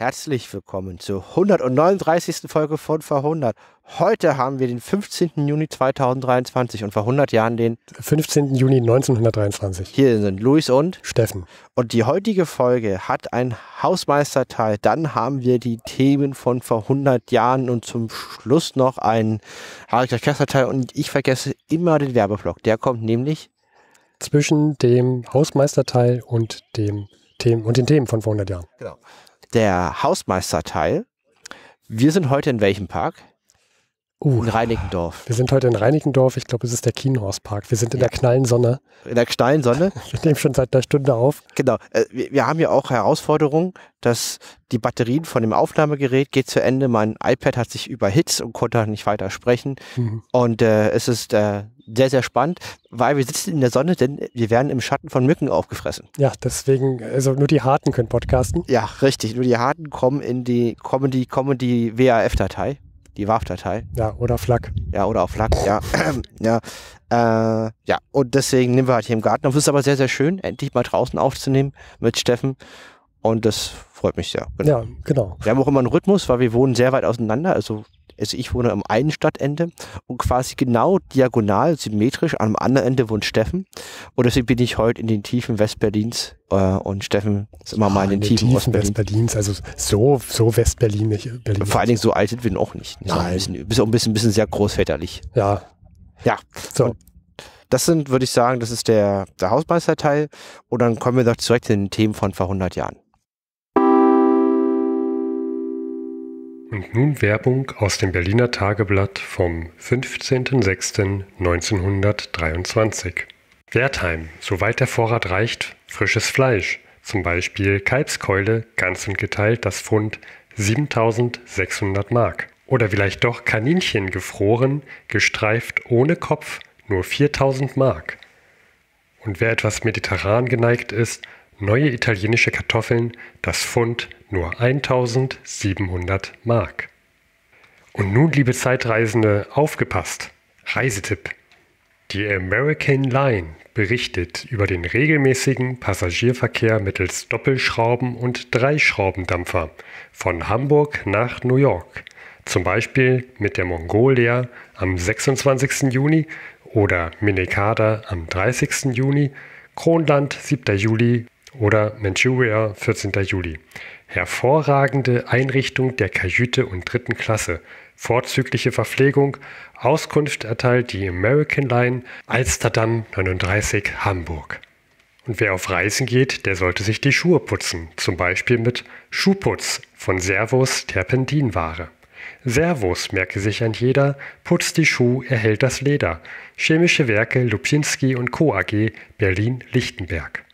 Herzlich willkommen zur 139. Folge von Verhundert. Heute haben wir den 15. Juni 2023 und vor 100 Jahren den 15. Juni 1923. Hier sind Luis und Steffen. Und die heutige Folge hat ein Hausmeisterteil. Dann haben wir die Themen von vor 100 Jahren und zum Schluss noch einen teil Und ich vergesse immer den Werbeblock. Der kommt nämlich zwischen dem Hausmeisterteil und dem Themen und den Themen von vor 100 Jahren. Genau der Hausmeisterteil. Wir sind heute in welchem Park? Uh, in Reinickendorf. Wir sind heute in Reinickendorf. Ich glaube, es ist der Kienhorstpark. Wir sind in ja. der knallen Sonne. In der knallen Sonne. Wir nehmen schon seit einer Stunde auf. Genau. Äh, wir haben ja auch Herausforderungen, dass die Batterien von dem Aufnahmegerät geht zu Ende. Mein iPad hat sich überhitzt und konnte nicht weiter sprechen. Mhm. Und äh, es ist äh, sehr, sehr spannend, weil wir sitzen in der Sonne, denn wir werden im Schatten von Mücken aufgefressen. Ja, deswegen, also nur die Harten können podcasten. Ja, richtig. Nur die Harten kommen in die kommen die, kommen die waf datei die WAV-Datei. Ja, oder Flak. Ja, oder auch Flak, ja. ja. Äh, ja, und deswegen nehmen wir halt hier im Garten auf. Es ist aber sehr, sehr schön, endlich mal draußen aufzunehmen mit Steffen. Und das freut mich sehr. Genau. Ja, genau. Wir haben auch immer einen Rhythmus, weil wir wohnen sehr weit auseinander. Also also ich wohne am einen Stadtende und quasi genau diagonal, symmetrisch am anderen Ende wohnt Steffen. Und deswegen bin ich heute in den Tiefen Westberlins äh, und Steffen ist immer ah, mal in den, in den Tiefen, Tiefen Westberlins. Also so, so Westberlin nicht. Berlin Vor allen Dingen so alt sind wir auch nicht. Nein. Ein bisschen, bist auch ein bisschen, bisschen sehr großväterlich. Ja. Ja. So. Und das sind, würde ich sagen, das ist der, der Hausmeisterteil. Und dann kommen wir doch direkt zu den Themen von vor 100 Jahren. Und nun Werbung aus dem Berliner Tageblatt vom 15.06.1923. Wertheim, soweit der Vorrat reicht, frisches Fleisch, zum Beispiel Kalbskeule, ganz und geteilt das Pfund 7600 Mark. Oder vielleicht doch Kaninchen gefroren, gestreift ohne Kopf, nur 4000 Mark. Und wer etwas mediterran geneigt ist, neue italienische Kartoffeln das Pfund nur 1700 Mark. Und nun, liebe Zeitreisende, aufgepasst! Reisetipp! Die American Line berichtet über den regelmäßigen Passagierverkehr mittels Doppelschrauben- und Dreischraubendampfer von Hamburg nach New York, zum Beispiel mit der Mongolia am 26. Juni oder Minekada am 30. Juni, Kronland 7. Juli oder Manchuria, 14. Juli. Hervorragende Einrichtung der Kajüte und dritten Klasse. Vorzügliche Verpflegung. Auskunft erteilt die American Line Alsterdam 39 Hamburg. Und wer auf Reisen geht, der sollte sich die Schuhe putzen. Zum Beispiel mit Schuhputz von Servos Terpentinware. Servos merke sich ein jeder, putzt die Schuh, erhält das Leder. Chemische Werke Lupinski und Co. AG Berlin-Lichtenberg.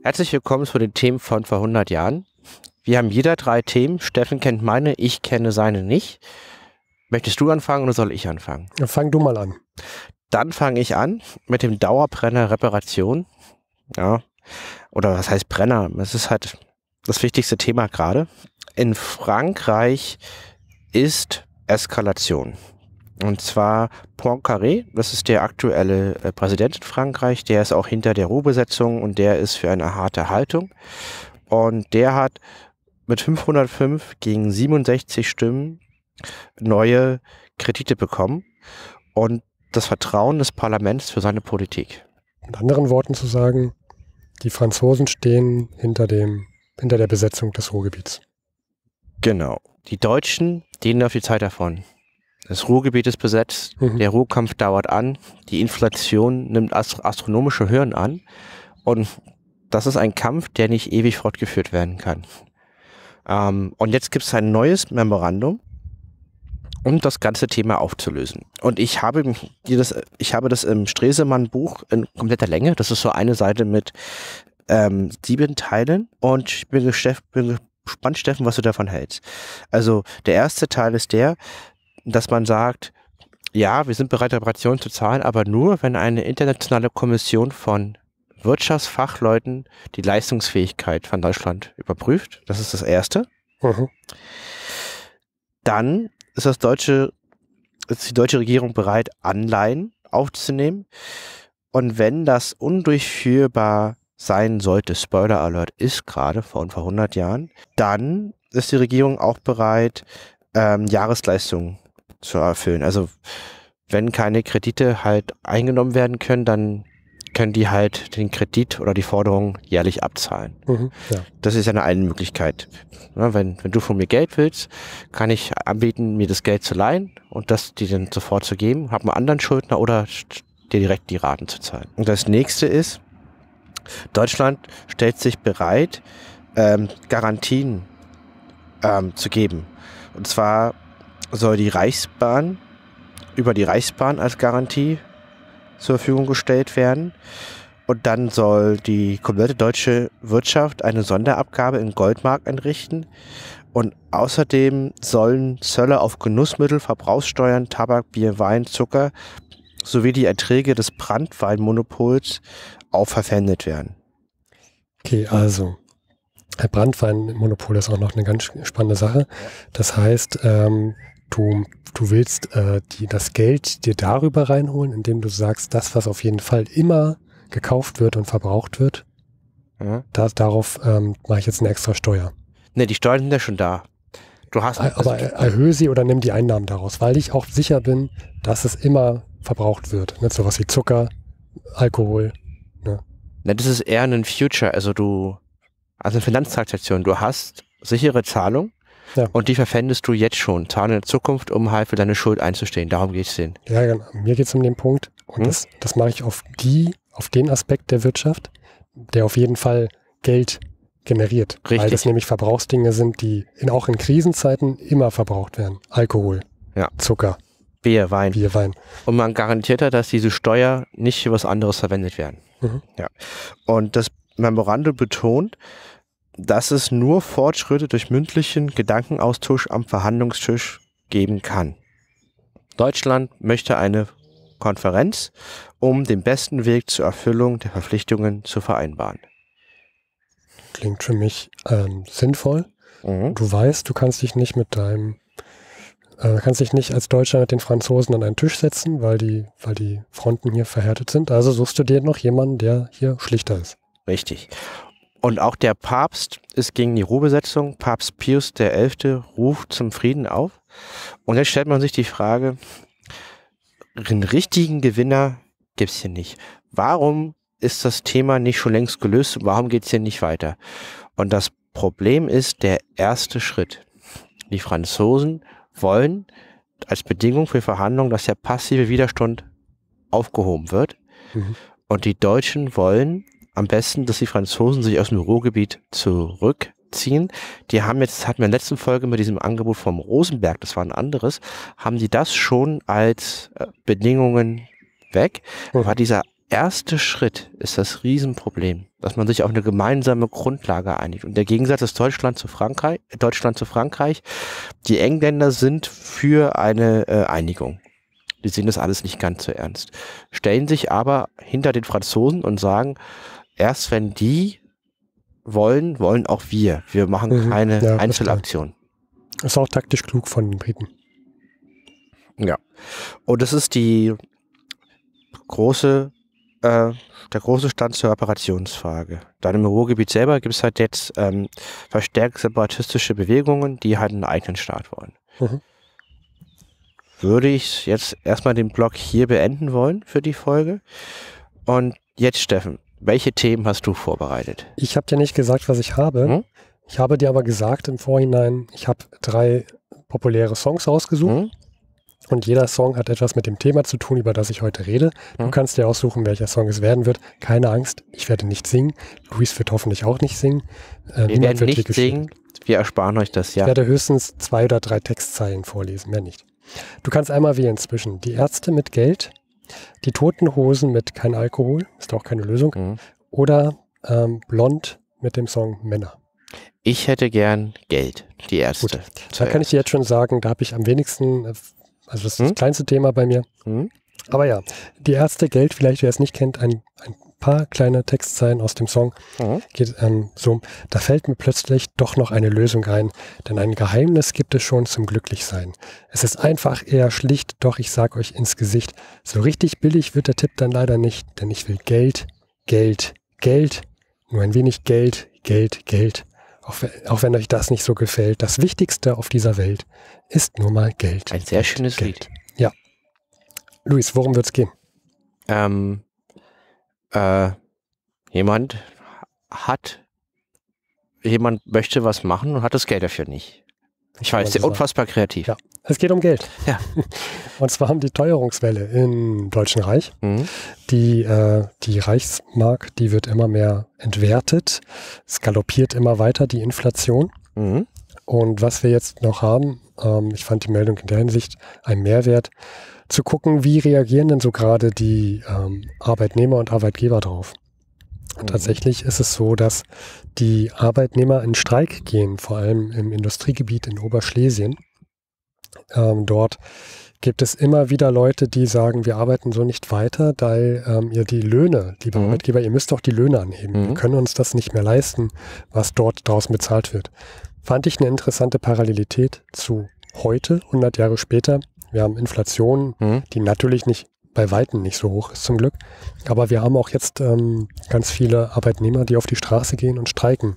Herzlich willkommen zu den Themen von vor 100 Jahren. Wir haben jeder drei Themen. Steffen kennt meine, ich kenne seine nicht. Möchtest du anfangen oder soll ich anfangen? Dann fang du mal an. Dann fange ich an mit dem Dauerbrenner Reparation. Ja. Oder was heißt Brenner? Es ist halt das wichtigste Thema gerade. In Frankreich ist Eskalation. Und zwar Poincaré, das ist der aktuelle äh, Präsident in Frankreich, der ist auch hinter der Ruhebesetzung und der ist für eine harte Haltung. Und der hat mit 505 gegen 67 Stimmen neue Kredite bekommen und das Vertrauen des Parlaments für seine Politik. Mit anderen Worten zu sagen, die Franzosen stehen hinter, dem, hinter der Besetzung des Ruhrgebiets. Genau. Die Deutschen, denen läuft die Zeit davon. Das Ruhrgebiet ist besetzt, mhm. der Ruhrkampf dauert an, die Inflation nimmt ast astronomische Höhen an und das ist ein Kampf, der nicht ewig fortgeführt werden kann. Ähm, und jetzt gibt es ein neues Memorandum, um das ganze Thema aufzulösen. Und ich habe das, ich habe das im Stresemann-Buch in kompletter Länge. Das ist so eine Seite mit ähm, sieben Teilen. Und ich bin gespannt, Steffen, was du davon hältst. Also der erste Teil ist der, dass man sagt, ja, wir sind bereit, Reparationen zu zahlen, aber nur, wenn eine internationale Kommission von Wirtschaftsfachleuten die Leistungsfähigkeit von Deutschland überprüft. Das ist das Erste. Mhm. Dann ist, das deutsche, ist die deutsche Regierung bereit, Anleihen aufzunehmen. Und wenn das undurchführbar sein sollte, Spoiler Alert ist gerade vor ungefähr 100 Jahren, dann ist die Regierung auch bereit, ähm, Jahresleistungen zu erfüllen. Also wenn keine Kredite halt eingenommen werden können, dann können die halt den Kredit oder die Forderung jährlich abzahlen. Mhm, ja. Das ist eine eine Möglichkeit. Ja, ne, wenn, wenn du von mir Geld willst, kann ich anbieten, mir das Geld zu leihen und das dir dann sofort zu geben, hab einen anderen Schuldner oder dir direkt die Raten zu zahlen. Und das nächste ist, Deutschland stellt sich bereit, ähm, Garantien ähm, zu geben. Und zwar soll die Reichsbahn über die Reichsbahn als Garantie zur Verfügung gestellt werden. Und dann soll die komplette deutsche Wirtschaft eine Sonderabgabe im Goldmarkt einrichten. Und außerdem sollen Zölle auf Genussmittel, Verbrauchssteuern, Tabak, Bier, Wein, Zucker sowie die Erträge des Brandweinmonopols auch verpfändet werden. Okay, also Brandweinmonopol ist auch noch eine ganz spannende Sache. Das heißt, ähm, Du, du willst äh, die, das Geld dir darüber reinholen, indem du sagst, das, was auf jeden Fall immer gekauft wird und verbraucht wird, mhm. da, darauf ähm, mache ich jetzt eine extra Steuer. Ne, die Steuern sind ja schon da. Du hast, äh, also aber er, erhöhe sie oder nimm die Einnahmen daraus, weil ich auch sicher bin, dass es immer verbraucht wird. Ne? So wie Zucker, Alkohol. Ne? Na, ne, das ist eher ein Future, also du, also eine Finanztransaktion. Du hast sichere Zahlung ja. Und die verfändest du jetzt schon, Zahlen in der Zukunft, um halt für deine Schuld einzustehen. Darum geht es denen. Ja, genau. Mir geht es um den Punkt. Und hm? das, das mache ich auf die, auf den Aspekt der Wirtschaft, der auf jeden Fall Geld generiert. Richtig. Weil das nämlich Verbrauchsdinge sind, die in, auch in Krisenzeiten immer verbraucht werden. Alkohol, ja. Zucker. Bier, Wein. Bier, Wein. Und man garantiert hat, dass diese Steuer nicht für was anderes verwendet werden. Mhm. Ja. Und das Memorandum betont, dass es nur Fortschritte durch mündlichen Gedankenaustausch am Verhandlungstisch geben kann. Deutschland möchte eine Konferenz, um den besten Weg zur Erfüllung der Verpflichtungen zu vereinbaren. Klingt für mich ähm, sinnvoll. Mhm. Du weißt, du kannst dich nicht mit deinem, äh, kannst dich nicht als Deutscher mit den Franzosen an einen Tisch setzen, weil die, weil die Fronten hier verhärtet sind. Also suchst du dir noch jemanden, der hier schlichter ist. Richtig. Und auch der Papst ist gegen die Ruhebesetzung. Papst Pius XI. ruft zum Frieden auf. Und jetzt stellt man sich die Frage, einen richtigen Gewinner gibt es hier nicht. Warum ist das Thema nicht schon längst gelöst? Warum geht es hier nicht weiter? Und das Problem ist der erste Schritt. Die Franzosen wollen als Bedingung für Verhandlungen, dass der passive Widerstand aufgehoben wird. Mhm. Und die Deutschen wollen, am besten, dass die Franzosen sich aus dem Ruhrgebiet zurückziehen. Die haben jetzt, hatten wir in der letzten Folge mit diesem Angebot vom Rosenberg, das war ein anderes, haben die das schon als äh, Bedingungen weg. Mhm. War dieser erste Schritt ist das Riesenproblem, dass man sich auf eine gemeinsame Grundlage einigt. Und der Gegensatz ist Deutschland zu Frankreich. Deutschland zu Frankreich. Die Engländer sind für eine äh, Einigung. Die sehen das alles nicht ganz so ernst. Stellen sich aber hinter den Franzosen und sagen, erst wenn die wollen, wollen auch wir. Wir machen mhm. keine ja, Einzelaktion. Ist auch taktisch klug von den Briten. Ja. Und das ist die große, äh, der große Stand zur Operationsfrage. Dann im Ruhrgebiet selber gibt es halt jetzt ähm, verstärkt separatistische Bewegungen, die halt einen eigenen Staat wollen. Mhm. Würde ich jetzt erstmal den Blog hier beenden wollen für die Folge. Und jetzt, Steffen, welche Themen hast du vorbereitet? Ich habe dir nicht gesagt, was ich habe. Hm? Ich habe dir aber gesagt im Vorhinein, ich habe drei populäre Songs rausgesucht. Hm? Und jeder Song hat etwas mit dem Thema zu tun, über das ich heute rede. Du hm? kannst dir aussuchen, welcher Song es werden wird. Keine Angst, ich werde nicht singen. Luis wird hoffentlich auch nicht singen. Äh, wir werden nicht singen. Wir ersparen euch das, ja. Ich werde höchstens zwei oder drei Textzeilen vorlesen, mehr nicht. Du kannst einmal wählen zwischen Die Ärzte mit Geld, die toten Hosen mit kein Alkohol, ist auch keine Lösung. Mhm. Oder ähm, Blond mit dem Song Männer. Ich hätte gern Geld, die erste. Gut, da kann ich dir jetzt schon sagen, da habe ich am wenigsten, äh, also das ist hm? das kleinste Thema bei mir. Hm? Aber ja, die erste Geld, vielleicht wer es nicht kennt, ein, ein paar kleine Textzeilen aus dem Song mhm. geht ähm, so, da fällt mir plötzlich doch noch eine Lösung ein, denn ein Geheimnis gibt es schon zum Glücklichsein. Es ist einfach eher schlicht, doch ich sag euch ins Gesicht, so richtig billig wird der Tipp dann leider nicht, denn ich will Geld, Geld, Geld, nur ein wenig Geld, Geld, Geld. Auch, auch wenn euch das nicht so gefällt, das Wichtigste auf dieser Welt ist nur mal Geld. Ein sehr schönes Geld. Lied. Ja. Luis, worum wird's gehen? Ähm, äh, jemand hat, jemand möchte was machen und hat das Geld dafür nicht. Ich weiß, so unfassbar kreativ. Ja, es geht um Geld. Ja. Und zwar um die Teuerungswelle im Deutschen Reich. Mhm. Die, äh, die Reichsmark, die wird immer mehr entwertet. Es galoppiert immer weiter die Inflation. Mhm. Und was wir jetzt noch haben, ähm, ich fand die Meldung in der Hinsicht ein Mehrwert zu gucken, wie reagieren denn so gerade die ähm, Arbeitnehmer und Arbeitgeber drauf. Und mhm. tatsächlich ist es so, dass die Arbeitnehmer in Streik gehen, vor allem im Industriegebiet in Oberschlesien. Ähm, dort gibt es immer wieder Leute, die sagen, wir arbeiten so nicht weiter, weil ähm, ihr die Löhne, liebe mhm. Arbeitgeber, ihr müsst doch die Löhne anheben. Mhm. Wir können uns das nicht mehr leisten, was dort draußen bezahlt wird. Fand ich eine interessante Parallelität zu heute, 100 Jahre später, wir haben Inflation, mhm. die natürlich nicht bei Weitem nicht so hoch ist zum Glück. Aber wir haben auch jetzt ähm, ganz viele Arbeitnehmer, die auf die Straße gehen und streiken.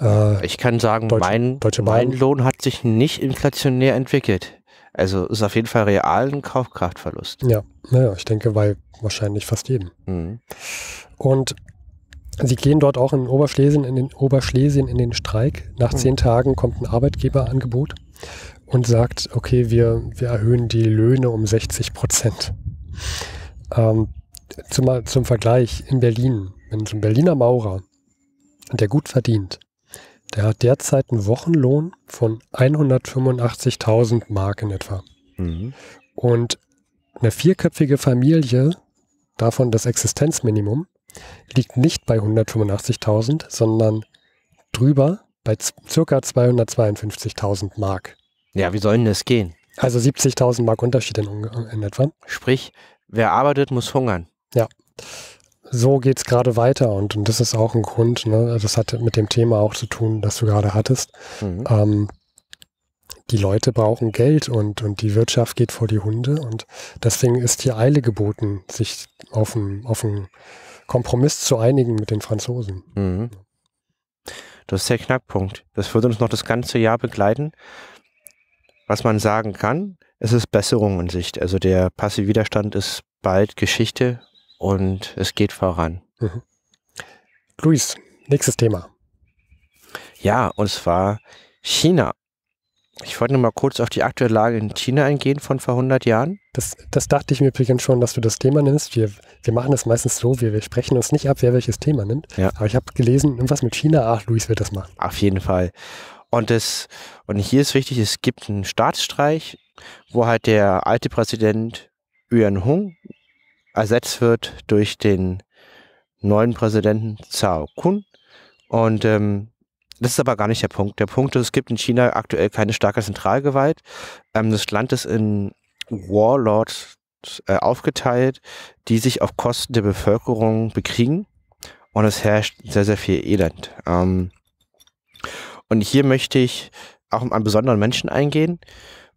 Äh, ich kann sagen, Deutsche, mein, Deutsche mein Lohn hat sich nicht inflationär entwickelt. Also ist auf jeden Fall realen Kaufkraftverlust. Ja, naja, ich denke bei wahrscheinlich fast jedem. Mhm. Und sie gehen dort auch in Oberschlesien, in den Oberschlesien in den Streik. Nach mhm. zehn Tagen kommt ein Arbeitgeberangebot und sagt, okay, wir, wir erhöhen die Löhne um 60 Prozent. Ähm, zum, zum Vergleich in Berlin, wenn so ein Berliner Maurer, der gut verdient, der hat derzeit einen Wochenlohn von 185.000 Mark in etwa. Mhm. Und eine vierköpfige Familie, davon das Existenzminimum, liegt nicht bei 185.000, sondern drüber bei ca. 252.000 Mark. Ja, wie soll denn das gehen? Also 70.000 Mark Unterschied in, in, etwa. Sprich, wer arbeitet, muss hungern. Ja. So geht es gerade weiter und, und das ist auch ein Grund, ne? das hat mit dem Thema auch zu tun, das du gerade hattest. Mhm. Ähm, die Leute brauchen Geld und, und die Wirtschaft geht vor die Hunde und deswegen ist hier Eile geboten, sich auf einen, Kompromiss zu einigen mit den Franzosen. Mhm. Das ist der Knackpunkt. Das wird uns noch das ganze Jahr begleiten. Was man sagen kann, es ist Besserung in Sicht. Also der passive Widerstand ist bald Geschichte und es geht voran. Mhm. Luis, nächstes Thema. Ja, und zwar China. Ich wollte nur mal kurz auf die aktuelle Lage in China eingehen von vor 100 Jahren. Das, das dachte ich mir übrigens schon, dass du das Thema nimmst. Wir, wir machen das meistens so, wir, wir sprechen uns nicht ab, wer welches Thema nimmt. Ja. Aber ich habe gelesen, irgendwas mit China, ach, Luis wird das machen. Auf jeden Fall. Und, das, und hier ist wichtig, es gibt einen Staatsstreich, wo halt der alte Präsident Yuan Hung ersetzt wird durch den neuen Präsidenten Cao Kun. Und ähm, das ist aber gar nicht der Punkt. Der Punkt ist, es gibt in China aktuell keine starke Zentralgewalt. Ähm, das Land ist in Warlords äh, aufgeteilt, die sich auf Kosten der Bevölkerung bekriegen. Und es herrscht sehr, sehr viel Elend. Ähm, und hier möchte ich auch um einen besonderen Menschen eingehen.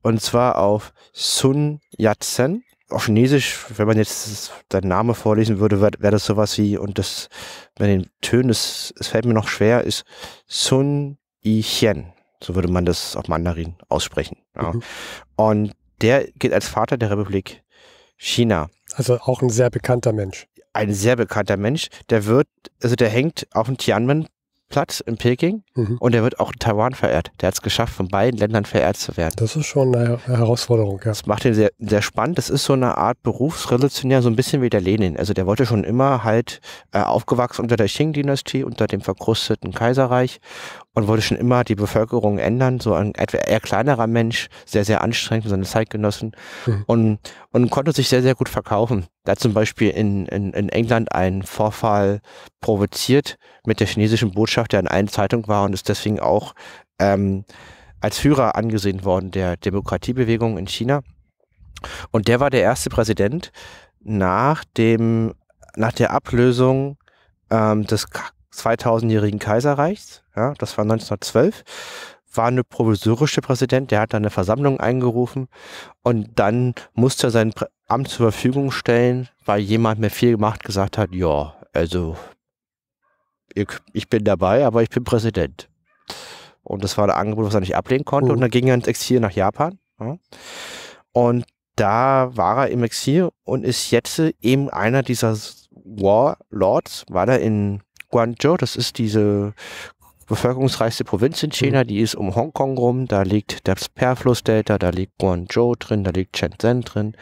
Und zwar auf Sun Yat-sen. Auf Chinesisch, wenn man jetzt seinen Namen vorlesen würde, wäre wär das sowas wie, und das bei den Tönen, es fällt mir noch schwer, ist Sun yi Yichen. So würde man das auf Mandarin aussprechen. Ja. Mhm. Und der gilt als Vater der Republik China. Also auch ein sehr bekannter Mensch. Ein sehr bekannter Mensch. Der wird, also der hängt auf dem Tiananmen Platz in Peking mhm. und er wird auch in Taiwan verehrt. Der hat es geschafft, von beiden Ländern verehrt zu werden. Das ist schon eine Herausforderung, ja. Das macht ihn sehr, sehr spannend. Das ist so eine Art Berufsrevolutionär, so ein bisschen wie der Lenin. Also der wollte schon immer halt äh, aufgewachsen unter der Qing-Dynastie, unter dem verkrusteten Kaiserreich und wollte schon immer die Bevölkerung ändern, so ein eher kleinerer Mensch, sehr, sehr anstrengend, seine Zeitgenossen mhm. und, und konnte sich sehr, sehr gut verkaufen. Da zum Beispiel in, in, in England einen Vorfall provoziert mit der chinesischen Botschaft, der in allen Zeitungen war und ist deswegen auch ähm, als Führer angesehen worden der Demokratiebewegung in China. Und der war der erste Präsident nach dem, nach der Ablösung ähm, des 2000-jährigen Kaiserreichs, ja, das war 1912, war eine provisorische Präsident, der hat dann eine Versammlung eingerufen und dann musste er sein Amt zur Verfügung stellen, weil jemand mit viel Macht gesagt hat, ja, also ich, bin dabei, aber ich bin Präsident. Und das war ein Angebot, was er nicht ablehnen konnte. Mhm. Und dann ging er ins Exil nach Japan. Ja. Und da war er im Exil und ist jetzt eben einer dieser Warlords, weil er in Guangzhou, das ist diese bevölkerungsreichste Provinz in China, mhm. die ist um Hongkong rum, da liegt das Perflussdelta, da liegt Guangzhou drin, da liegt Shenzhen drin.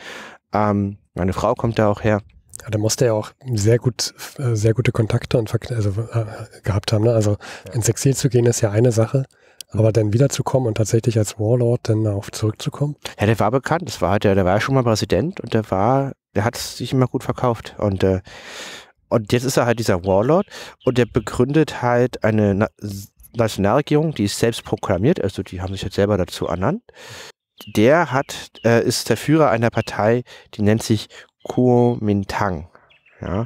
Ähm, meine Frau kommt da auch her. Ja, da musste er ja auch sehr gut, äh, sehr gute Kontakte und also, äh, gehabt haben. Ne? Also ins Exil zu gehen ist ja eine Sache, mhm. aber dann wiederzukommen und tatsächlich als Warlord dann auch zurückzukommen. Ja, der war bekannt. Das war der, der war schon mal Präsident und der war, der hat sich immer gut verkauft und äh, und jetzt ist er halt dieser Warlord und der begründet halt eine Na Nationalregierung, die ist selbst proklamiert, also die haben sich jetzt halt selber dazu ernannt. Der hat, äh, ist der Führer einer Partei, die nennt sich Kuomintang. Ja.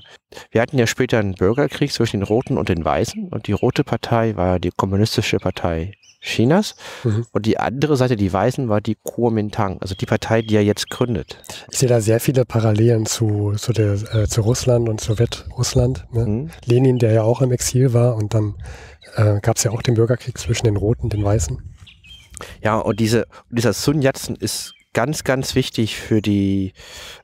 Wir hatten ja später einen Bürgerkrieg zwischen den Roten und den Weißen und die Rote Partei war die kommunistische Partei Chinas. Mhm. Und die andere Seite, die Weißen, war die Kuomintang, also die Partei, die er jetzt gründet. Ich sehe da sehr viele Parallelen zu, zu, der, äh, zu Russland und Sowjetrussland. Ne? Mhm. Lenin, der ja auch im Exil war und dann äh, gab es ja auch den Bürgerkrieg zwischen den Roten und den Weißen. Ja, und diese, dieser Sun Yat-sen ist ganz, ganz wichtig für die,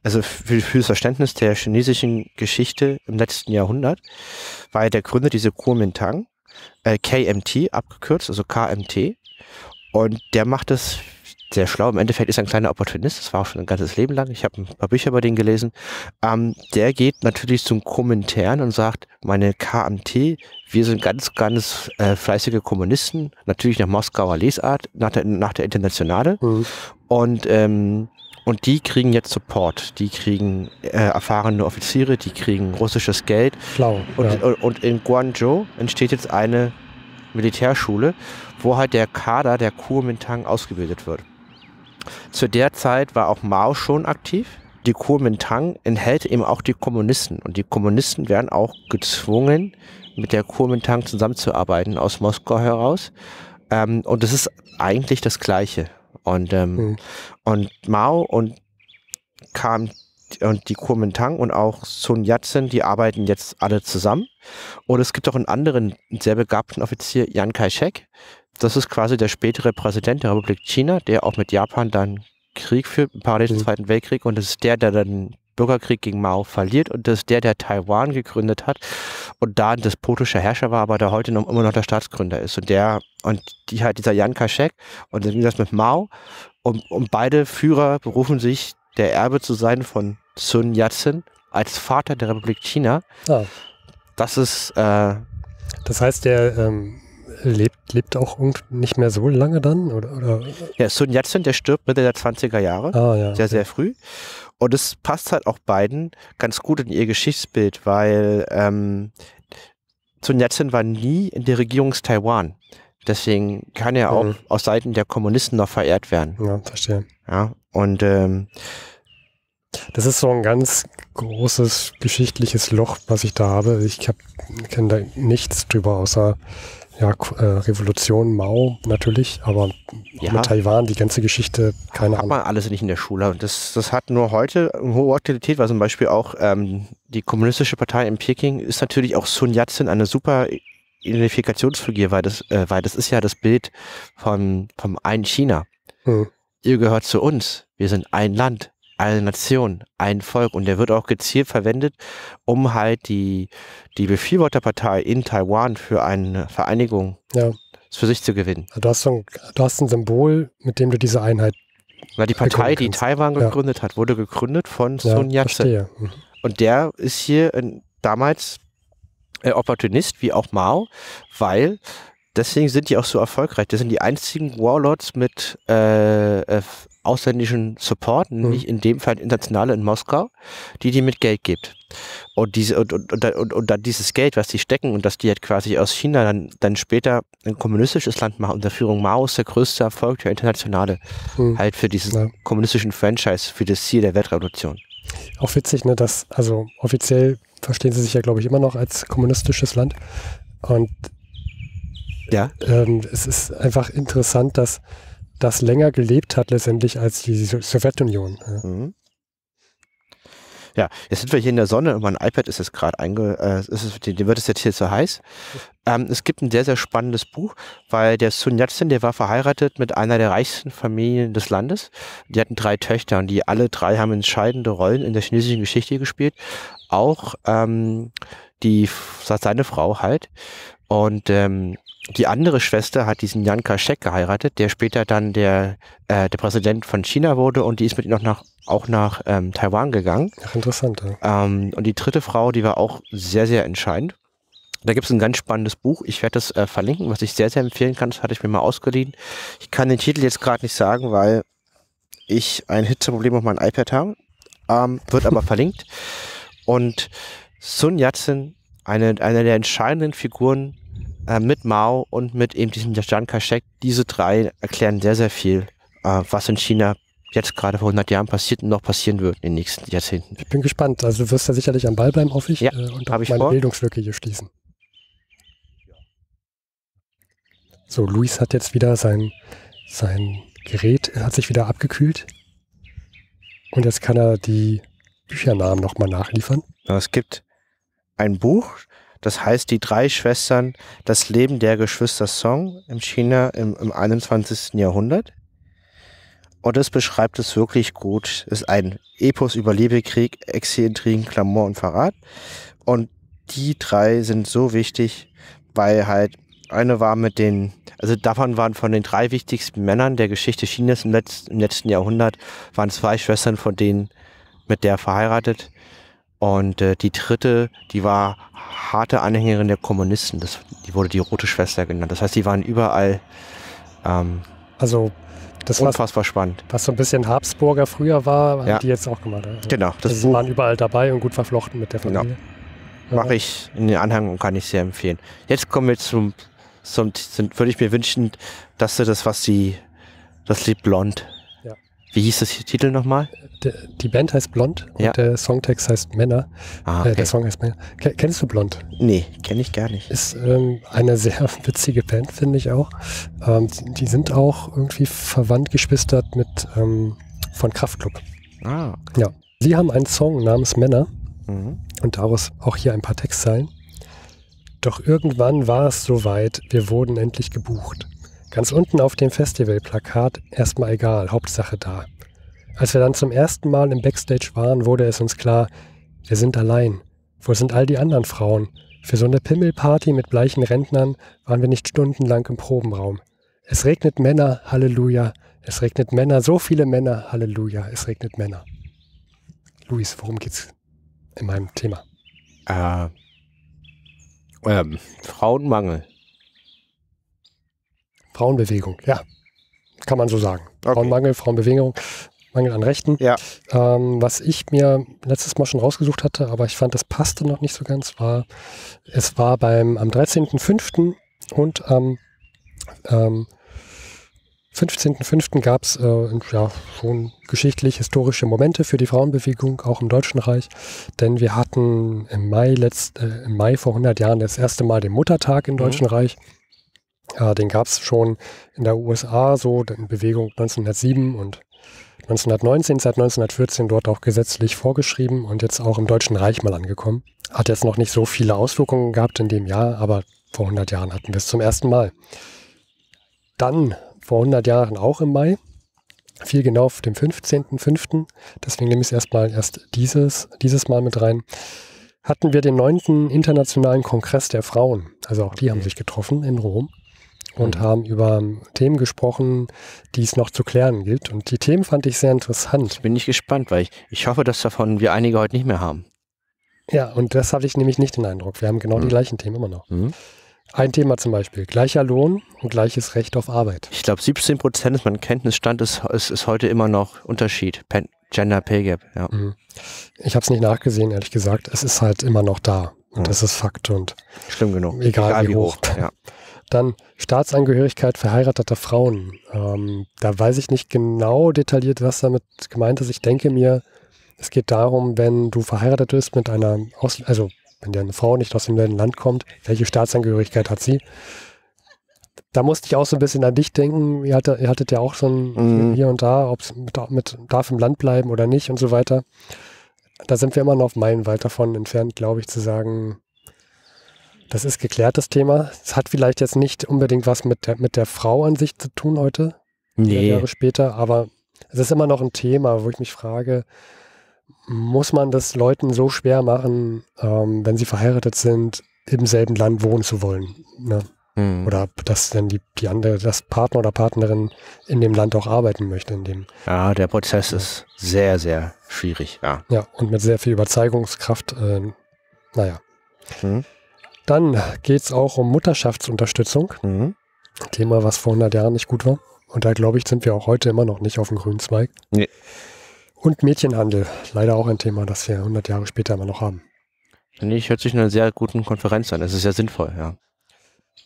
also für, für, das Verständnis der chinesischen Geschichte im letzten Jahrhundert, weil der gründet diese Kuomintang äh, KMT abgekürzt, also KMT. Und der macht es sehr schlau. Im Endeffekt ist er ein kleiner Opportunist, das war auch schon ein ganzes Leben lang. Ich habe ein paar Bücher über den gelesen. Ähm, der geht natürlich zum Kommentaren und sagt, meine KMT, wir sind ganz, ganz äh, fleißige Kommunisten, natürlich nach Moskauer Lesart, nach der, nach der Internationale. Mhm. Und ähm, und die kriegen jetzt Support. Die kriegen äh, erfahrene Offiziere, die kriegen russisches Geld. Schlau. Und, ja. und in Guangzhou entsteht jetzt eine Militärschule, wo halt der Kader der Kuomintang ausgebildet wird. Zu der Zeit war auch Mao schon aktiv. Die Kuomintang enthält eben auch die Kommunisten. Und die Kommunisten werden auch gezwungen, mit der Kuomintang zusammenzuarbeiten aus Moskau heraus. Ähm, und es ist eigentlich das Gleiche. Und, ähm, mhm. und Mao und kam und die Kuomintang und auch Sun Yat-sen, die arbeiten jetzt alle zusammen. Und es gibt auch einen anderen, sehr begabten Offizier, Yan Kai-shek. Das ist quasi der spätere Präsident der Republik China, der auch mit Japan dann Krieg führt, parallel zum mhm. Zweiten Weltkrieg. Und das ist der, der dann Bürgerkrieg gegen Mao verliert und das ist der, der Taiwan gegründet hat und da ein despotischer Herrscher war, aber der heute noch, immer noch der Staatsgründer ist. Und der, und die halt dieser Jan Kaschek und dann ging das mit Mao und, und beide Führer berufen sich, der Erbe zu sein von Sun Yat-sen als Vater der Republik China. Ah. Das ist. Äh, das heißt, der. Ähm lebt, lebt auch nicht mehr so lange dann? Oder, oder? Ja, Sun Yat-sen, der stirbt Mitte der 20er Jahre, ah, ja, sehr, okay. sehr früh. Und es passt halt auch beiden ganz gut in ihr Geschichtsbild, weil ähm, Sun Yat-sen war nie in der Regierung Taiwan. Deswegen kann er auch mhm. aus Seiten der Kommunisten noch verehrt werden. Ja, verstehe. Ja, und ähm, das ist so ein ganz großes geschichtliches Loch, was ich da habe. Ich hab, kenne da nichts drüber, außer ja, äh, Revolution, Mao natürlich, aber ja. mit Taiwan, die ganze Geschichte, keine Ahnung. Hat man alles nicht in der Schule. Und das, das hat nur heute eine hohe Aktualität, weil zum Beispiel auch ähm, die kommunistische Partei in Peking ist natürlich auch Sun Yat-sen eine super Identifikationsfigur, weil das, äh, weil das ist ja das Bild vom, vom einen China. Hm. Ihr gehört zu uns. Wir sind ein Land eine Nation, ein Volk. Und der wird auch gezielt verwendet, um halt die, die Befürworterpartei in Taiwan für eine Vereinigung ja. für sich zu gewinnen. Also du hast, ein, du hast ein Symbol, mit dem du diese Einheit. Weil die Partei, die Taiwan gegründet ja. hat, wurde gegründet von Sun ja, Yat-sen. Mhm. Und der ist hier in, damals äh, Opportunist, wie auch Mao, weil deswegen sind die auch so erfolgreich. Das sind die einzigen Warlords mit äh, äh ausländischen Support, mhm. nämlich in dem Fall internationale in Moskau, die die mit Geld gibt. Und, diese, und, und, und, und, dann dieses Geld, was die stecken und dass die halt quasi aus China dann, dann später ein kommunistisches Land machen unter Führung Maos, der größte Erfolg der Internationale, mhm. halt für diesen ja. kommunistischen Franchise, für das Ziel der Weltrevolution. Auch witzig, ne, dass, also offiziell verstehen sie sich ja, glaube ich, immer noch als kommunistisches Land. Und ja. Ähm, es ist einfach interessant, dass das länger gelebt hat letztendlich als die Sowjetunion. Mhm. Ja, jetzt sind wir hier in der Sonne und mein iPad ist jetzt gerade einge, äh, ist es, dem wird es jetzt hier zu heiß. Ähm, es gibt ein sehr, sehr spannendes Buch, weil der Sun Yat-sen, der war verheiratet mit einer der reichsten Familien des Landes. Die hatten drei Töchter und die alle drei haben entscheidende Rollen in der chinesischen Geschichte gespielt. Auch ähm, die, seine Frau halt. Und ähm, die andere Schwester hat diesen Jan Kaschek geheiratet, der später dann der, äh, der Präsident von China wurde und die ist mit ihm auch nach, auch nach ähm, Taiwan gegangen. Ach, interessant. Ja. Ähm, und die dritte Frau, die war auch sehr, sehr entscheidend. Da gibt es ein ganz spannendes Buch. Ich werde das äh, verlinken, was ich sehr, sehr empfehlen kann. Das hatte ich mir mal ausgeliehen. Ich kann den Titel jetzt gerade nicht sagen, weil ich ein Hitzeproblem auf meinem iPad habe. Ähm, wird aber verlinkt. Und Sun Yat-sen, eine, eine der entscheidenden Figuren äh, mit Mao und mit eben diesem Chiang Kai-shek, diese drei erklären sehr, sehr viel, äh, was in China jetzt gerade vor 100 Jahren passiert und noch passieren wird in den nächsten Jahrzehnten. Ich bin gespannt. Also du wirst da sicherlich am Ball bleiben, hoffe ich, ja, äh, und auch ich meine vor. Bildungslücke hier schließen. So, Luis hat jetzt wieder sein, sein Gerät, hat sich wieder abgekühlt. Und jetzt kann er die Büchernamen nochmal nachliefern. Es gibt ein Buch, das heißt, die drei Schwestern, das Leben der Geschwister Song im China im, im 21. Jahrhundert. Und es beschreibt es wirklich gut. Es ist ein Epos über Liebe, Krieg, Exiltrigen, Klamor und Verrat. Und die drei sind so wichtig, weil halt eine war mit den, also davon waren von den drei wichtigsten Männern der Geschichte Chinas im, letzten, im letzten Jahrhundert, waren zwei Schwestern von denen mit der verheiratet. Und äh, die dritte, die war harte Anhängerin der Kommunisten. Das, die wurde die Rote Schwester genannt. Das heißt, die waren überall. Ähm, also das war. unfassbar was, spannend. Was so ein bisschen Habsburger früher war, ja. haben die jetzt auch gemacht. Also, genau. Das also, Buch, waren überall dabei und gut verflochten mit der genau. Familie. Genau. Ja. Mache also ich in den Anhang und kann ich sehr empfehlen. Jetzt kommen wir zum, zum, zum würde ich mir wünschen, dass du das, was die, das Lied Blond wie hieß das Titel nochmal? Die Band heißt Blond ja. und der Songtext heißt Männer. Ah, okay. äh, der Song heißt Männer. Kennst du Blond? Nee, kenne ich gar nicht. Ist ähm, eine sehr witzige Band, finde ich auch. Ähm, die, die, sind auch irgendwie verwandt geschwistert mit ähm, von Kraftklub. Ah, okay. Ja. Sie haben einen Song namens Männer mhm. und daraus auch hier ein paar Textzeilen. Doch irgendwann war es soweit, wir wurden endlich gebucht. Ganz unten auf dem Festivalplakat erstmal egal, Hauptsache da. Als wir dann zum ersten Mal im Backstage waren, wurde es uns klar, wir sind allein. Wo sind all die anderen Frauen? Für so eine Pimmelparty mit bleichen Rentnern waren wir nicht stundenlang im Probenraum. Es regnet Männer, Halleluja. Es regnet Männer, so viele Männer, Halleluja. Es regnet Männer. Luis, worum geht's in meinem Thema? Äh, ähm, Frauenmangel. Frauenbewegung, ja. Kann man so sagen. Okay. Frauenmangel, Frauenbewegung, Mangel an Rechten. Ja. Ähm, was ich mir letztes Mal schon rausgesucht hatte, aber ich fand, das passte noch nicht so ganz, war, es war beim, am 13.05. und am ähm, 15.05. gab es äh, ja, schon geschichtlich historische Momente für die Frauenbewegung, auch im Deutschen Reich. Denn wir hatten im Mai, letzt, äh, im Mai vor 100 Jahren das erste Mal den Muttertag im mhm. Deutschen Reich. Äh, den gab es schon in der USA, so in Bewegung 1907 und 1919, seit 1914 dort auch gesetzlich vorgeschrieben und jetzt auch im Deutschen Reich mal angekommen. Hat jetzt noch nicht so viele Auswirkungen gehabt in dem Jahr, aber vor 100 Jahren hatten wir es zum ersten Mal. Dann vor 100 Jahren auch im Mai, viel genau auf dem 15.05., deswegen nehme ich es erstmal erst dieses, dieses Mal mit rein, hatten wir den 9. Internationalen Kongress der Frauen. Also auch die haben sich getroffen in Rom und mhm. haben über Themen gesprochen, die es noch zu klären gibt. Und die Themen fand ich sehr interessant. Bin ich gespannt, weil ich, ich hoffe, dass davon wir einige heute nicht mehr haben. Ja, und das hatte ich nämlich nicht den Eindruck. Wir haben genau mhm. die gleichen Themen immer noch. Mhm. Ein Thema zum Beispiel, gleicher Lohn und gleiches Recht auf Arbeit. Ich glaube, 17 Prozent ist mein Kenntnisstand, ist, ist, ist heute immer noch Unterschied. Pen Gender Pay Gap, ja. Mhm. Ich habe es nicht nachgesehen, ehrlich gesagt. Es ist halt immer noch da. Und mhm. das ist Fakt und schlimm genug. Egal, egal wie, wie hoch. hoch ja. Dann Staatsangehörigkeit verheirateter Frauen. Ähm, da weiß ich nicht genau detailliert, was damit gemeint ist. Ich denke mir, es geht darum, wenn du verheiratet bist mit einer, Ausl also wenn deine Frau nicht aus dem Land kommt, welche Staatsangehörigkeit hat sie? Da musste ich auch so ein bisschen an dich denken. Ihr hattet, ihr hattet ja auch schon mhm. hier und da, ob es mit, mit darf im Land bleiben oder nicht und so weiter. Da sind wir immer noch meilenweit davon entfernt, glaube ich, zu sagen, das ist geklärt, das Thema. Es hat vielleicht jetzt nicht unbedingt was mit der, mit der Frau an sich zu tun heute, nee. Jahre später, aber es ist immer noch ein Thema, wo ich mich frage, muss man das Leuten so schwer machen, ähm, wenn sie verheiratet sind, im selben Land wohnen zu wollen? Ne? Hm. Oder dass dann die, die andere, das Partner oder Partnerin in dem Land auch arbeiten möchte. In dem. Ja, der Prozess ist sehr, sehr schwierig, ja. Ja, und mit sehr viel Überzeugungskraft, äh, naja. Hm. Dann geht es auch um Mutterschaftsunterstützung. Mhm. Thema, was vor 100 Jahren nicht gut war. Und da glaube ich, sind wir auch heute immer noch nicht auf dem grünen Zweig. Nee. Und Mädchenhandel, leider auch ein Thema, das wir 100 Jahre später immer noch haben. Nee, ich hört sich eine sehr guten Konferenz an. Es ist ja sinnvoll, ja.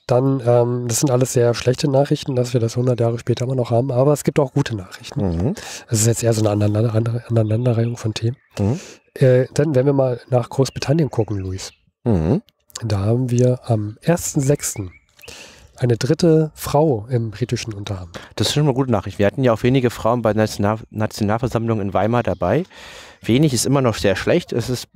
Dann, ähm, das sind alles sehr schlechte Nachrichten, dass wir das 100 Jahre später immer noch haben, aber es gibt auch gute Nachrichten. Mhm. ist jetzt eher so eine Aneinanderreihung von Themen. Mhm. Äh, dann, wenn wir mal nach Großbritannien gucken, Luis. Mhm. Da haben wir am 1.6. eine dritte Frau im britischen Unterarm. Das ist schon mal eine gute Nachricht. Wir hatten ja auch wenige Frauen bei der National Nationalversammlung in Weimar dabei. Wenig ist immer noch sehr schlecht. Es ist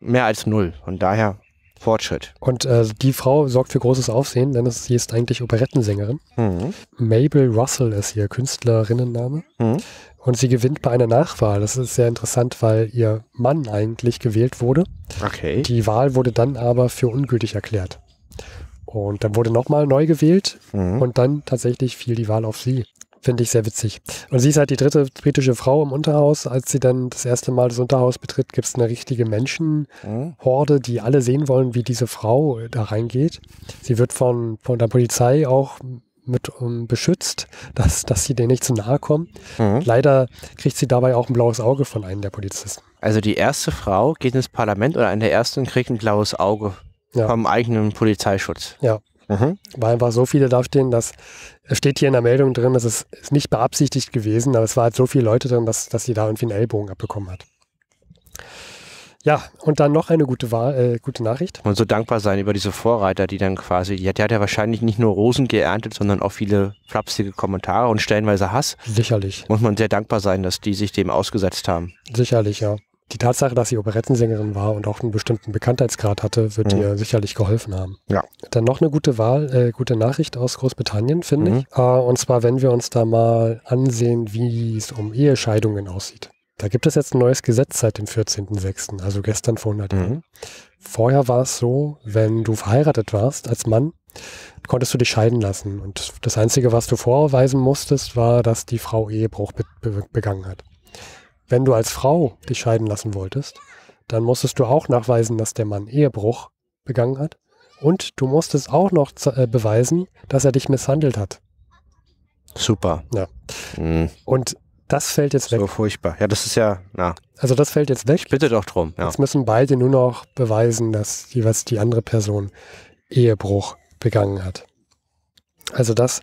mehr als null. Von daher Fortschritt. Und äh, die Frau sorgt für großes Aufsehen, denn es, sie ist eigentlich Operettensängerin. Mhm. Mabel Russell ist ihr Künstlerinnenname. Mhm. Und sie gewinnt bei einer Nachwahl. Das ist sehr interessant, weil ihr Mann eigentlich gewählt wurde. Okay. Die Wahl wurde dann aber für ungültig erklärt. Und dann wurde nochmal neu gewählt mhm. und dann tatsächlich fiel die Wahl auf sie. Finde ich sehr witzig. Und sie ist halt die dritte britische Frau im Unterhaus. Als sie dann das erste Mal das Unterhaus betritt, gibt es eine richtige Menschenhorde, mhm. die alle sehen wollen, wie diese Frau da reingeht. Sie wird von, von der Polizei auch mit um, ähm, beschützt, dass, dass sie denen nicht zu nahe kommen. Mhm. Leider kriegt sie dabei auch ein blaues Auge von einem der Polizisten. Also die erste Frau geht ins Parlament oder eine der ersten kriegt ein blaues Auge ja. vom eigenen Polizeischutz. Ja. Mhm. Weil einfach so viele da stehen, dass es steht hier in der Meldung drin, dass es ist nicht beabsichtigt gewesen, aber es waren halt so viele Leute drin, dass, dass sie da irgendwie einen Ellbogen abbekommen hat. Ja, und dann noch eine gute, Wahl, äh, gute Nachricht. Und so dankbar sein über diese Vorreiter, die dann quasi, der hat ja wahrscheinlich nicht nur Rosen geerntet, sondern auch viele flapsige Kommentare und stellenweise Hass. Sicherlich. Muss man sehr dankbar sein, dass die sich dem ausgesetzt haben. Sicherlich, ja. Die Tatsache, dass sie Operettensängerin war und auch einen bestimmten Bekanntheitsgrad hatte, wird mhm. ihr sicherlich geholfen haben. Ja. Dann noch eine gute Wahl, äh, gute Nachricht aus Großbritannien, finde mhm. ich. Äh, und zwar, wenn wir uns da mal ansehen, wie es um Ehescheidungen aussieht. Da gibt es jetzt ein neues Gesetz seit dem 14.06., also gestern vor 100 Jahren. Mhm. Vorher war es so, wenn du verheiratet warst als Mann, konntest du dich scheiden lassen. Und das Einzige, was du vorweisen musstest, war, dass die Frau Ehebruch be be begangen hat. Wenn du als Frau dich scheiden lassen wolltest, dann musstest du auch nachweisen, dass der Mann Ehebruch begangen hat. Und du musstest auch noch äh, beweisen, dass er dich misshandelt hat. Super. Ja. Mhm. Und das fällt jetzt weg. So furchtbar. Ja, das ist ja, na. Also das fällt jetzt weg. Ich bitte doch drum. Ja. Jetzt müssen beide nur noch beweisen, dass jeweils die andere Person Ehebruch begangen hat. Also das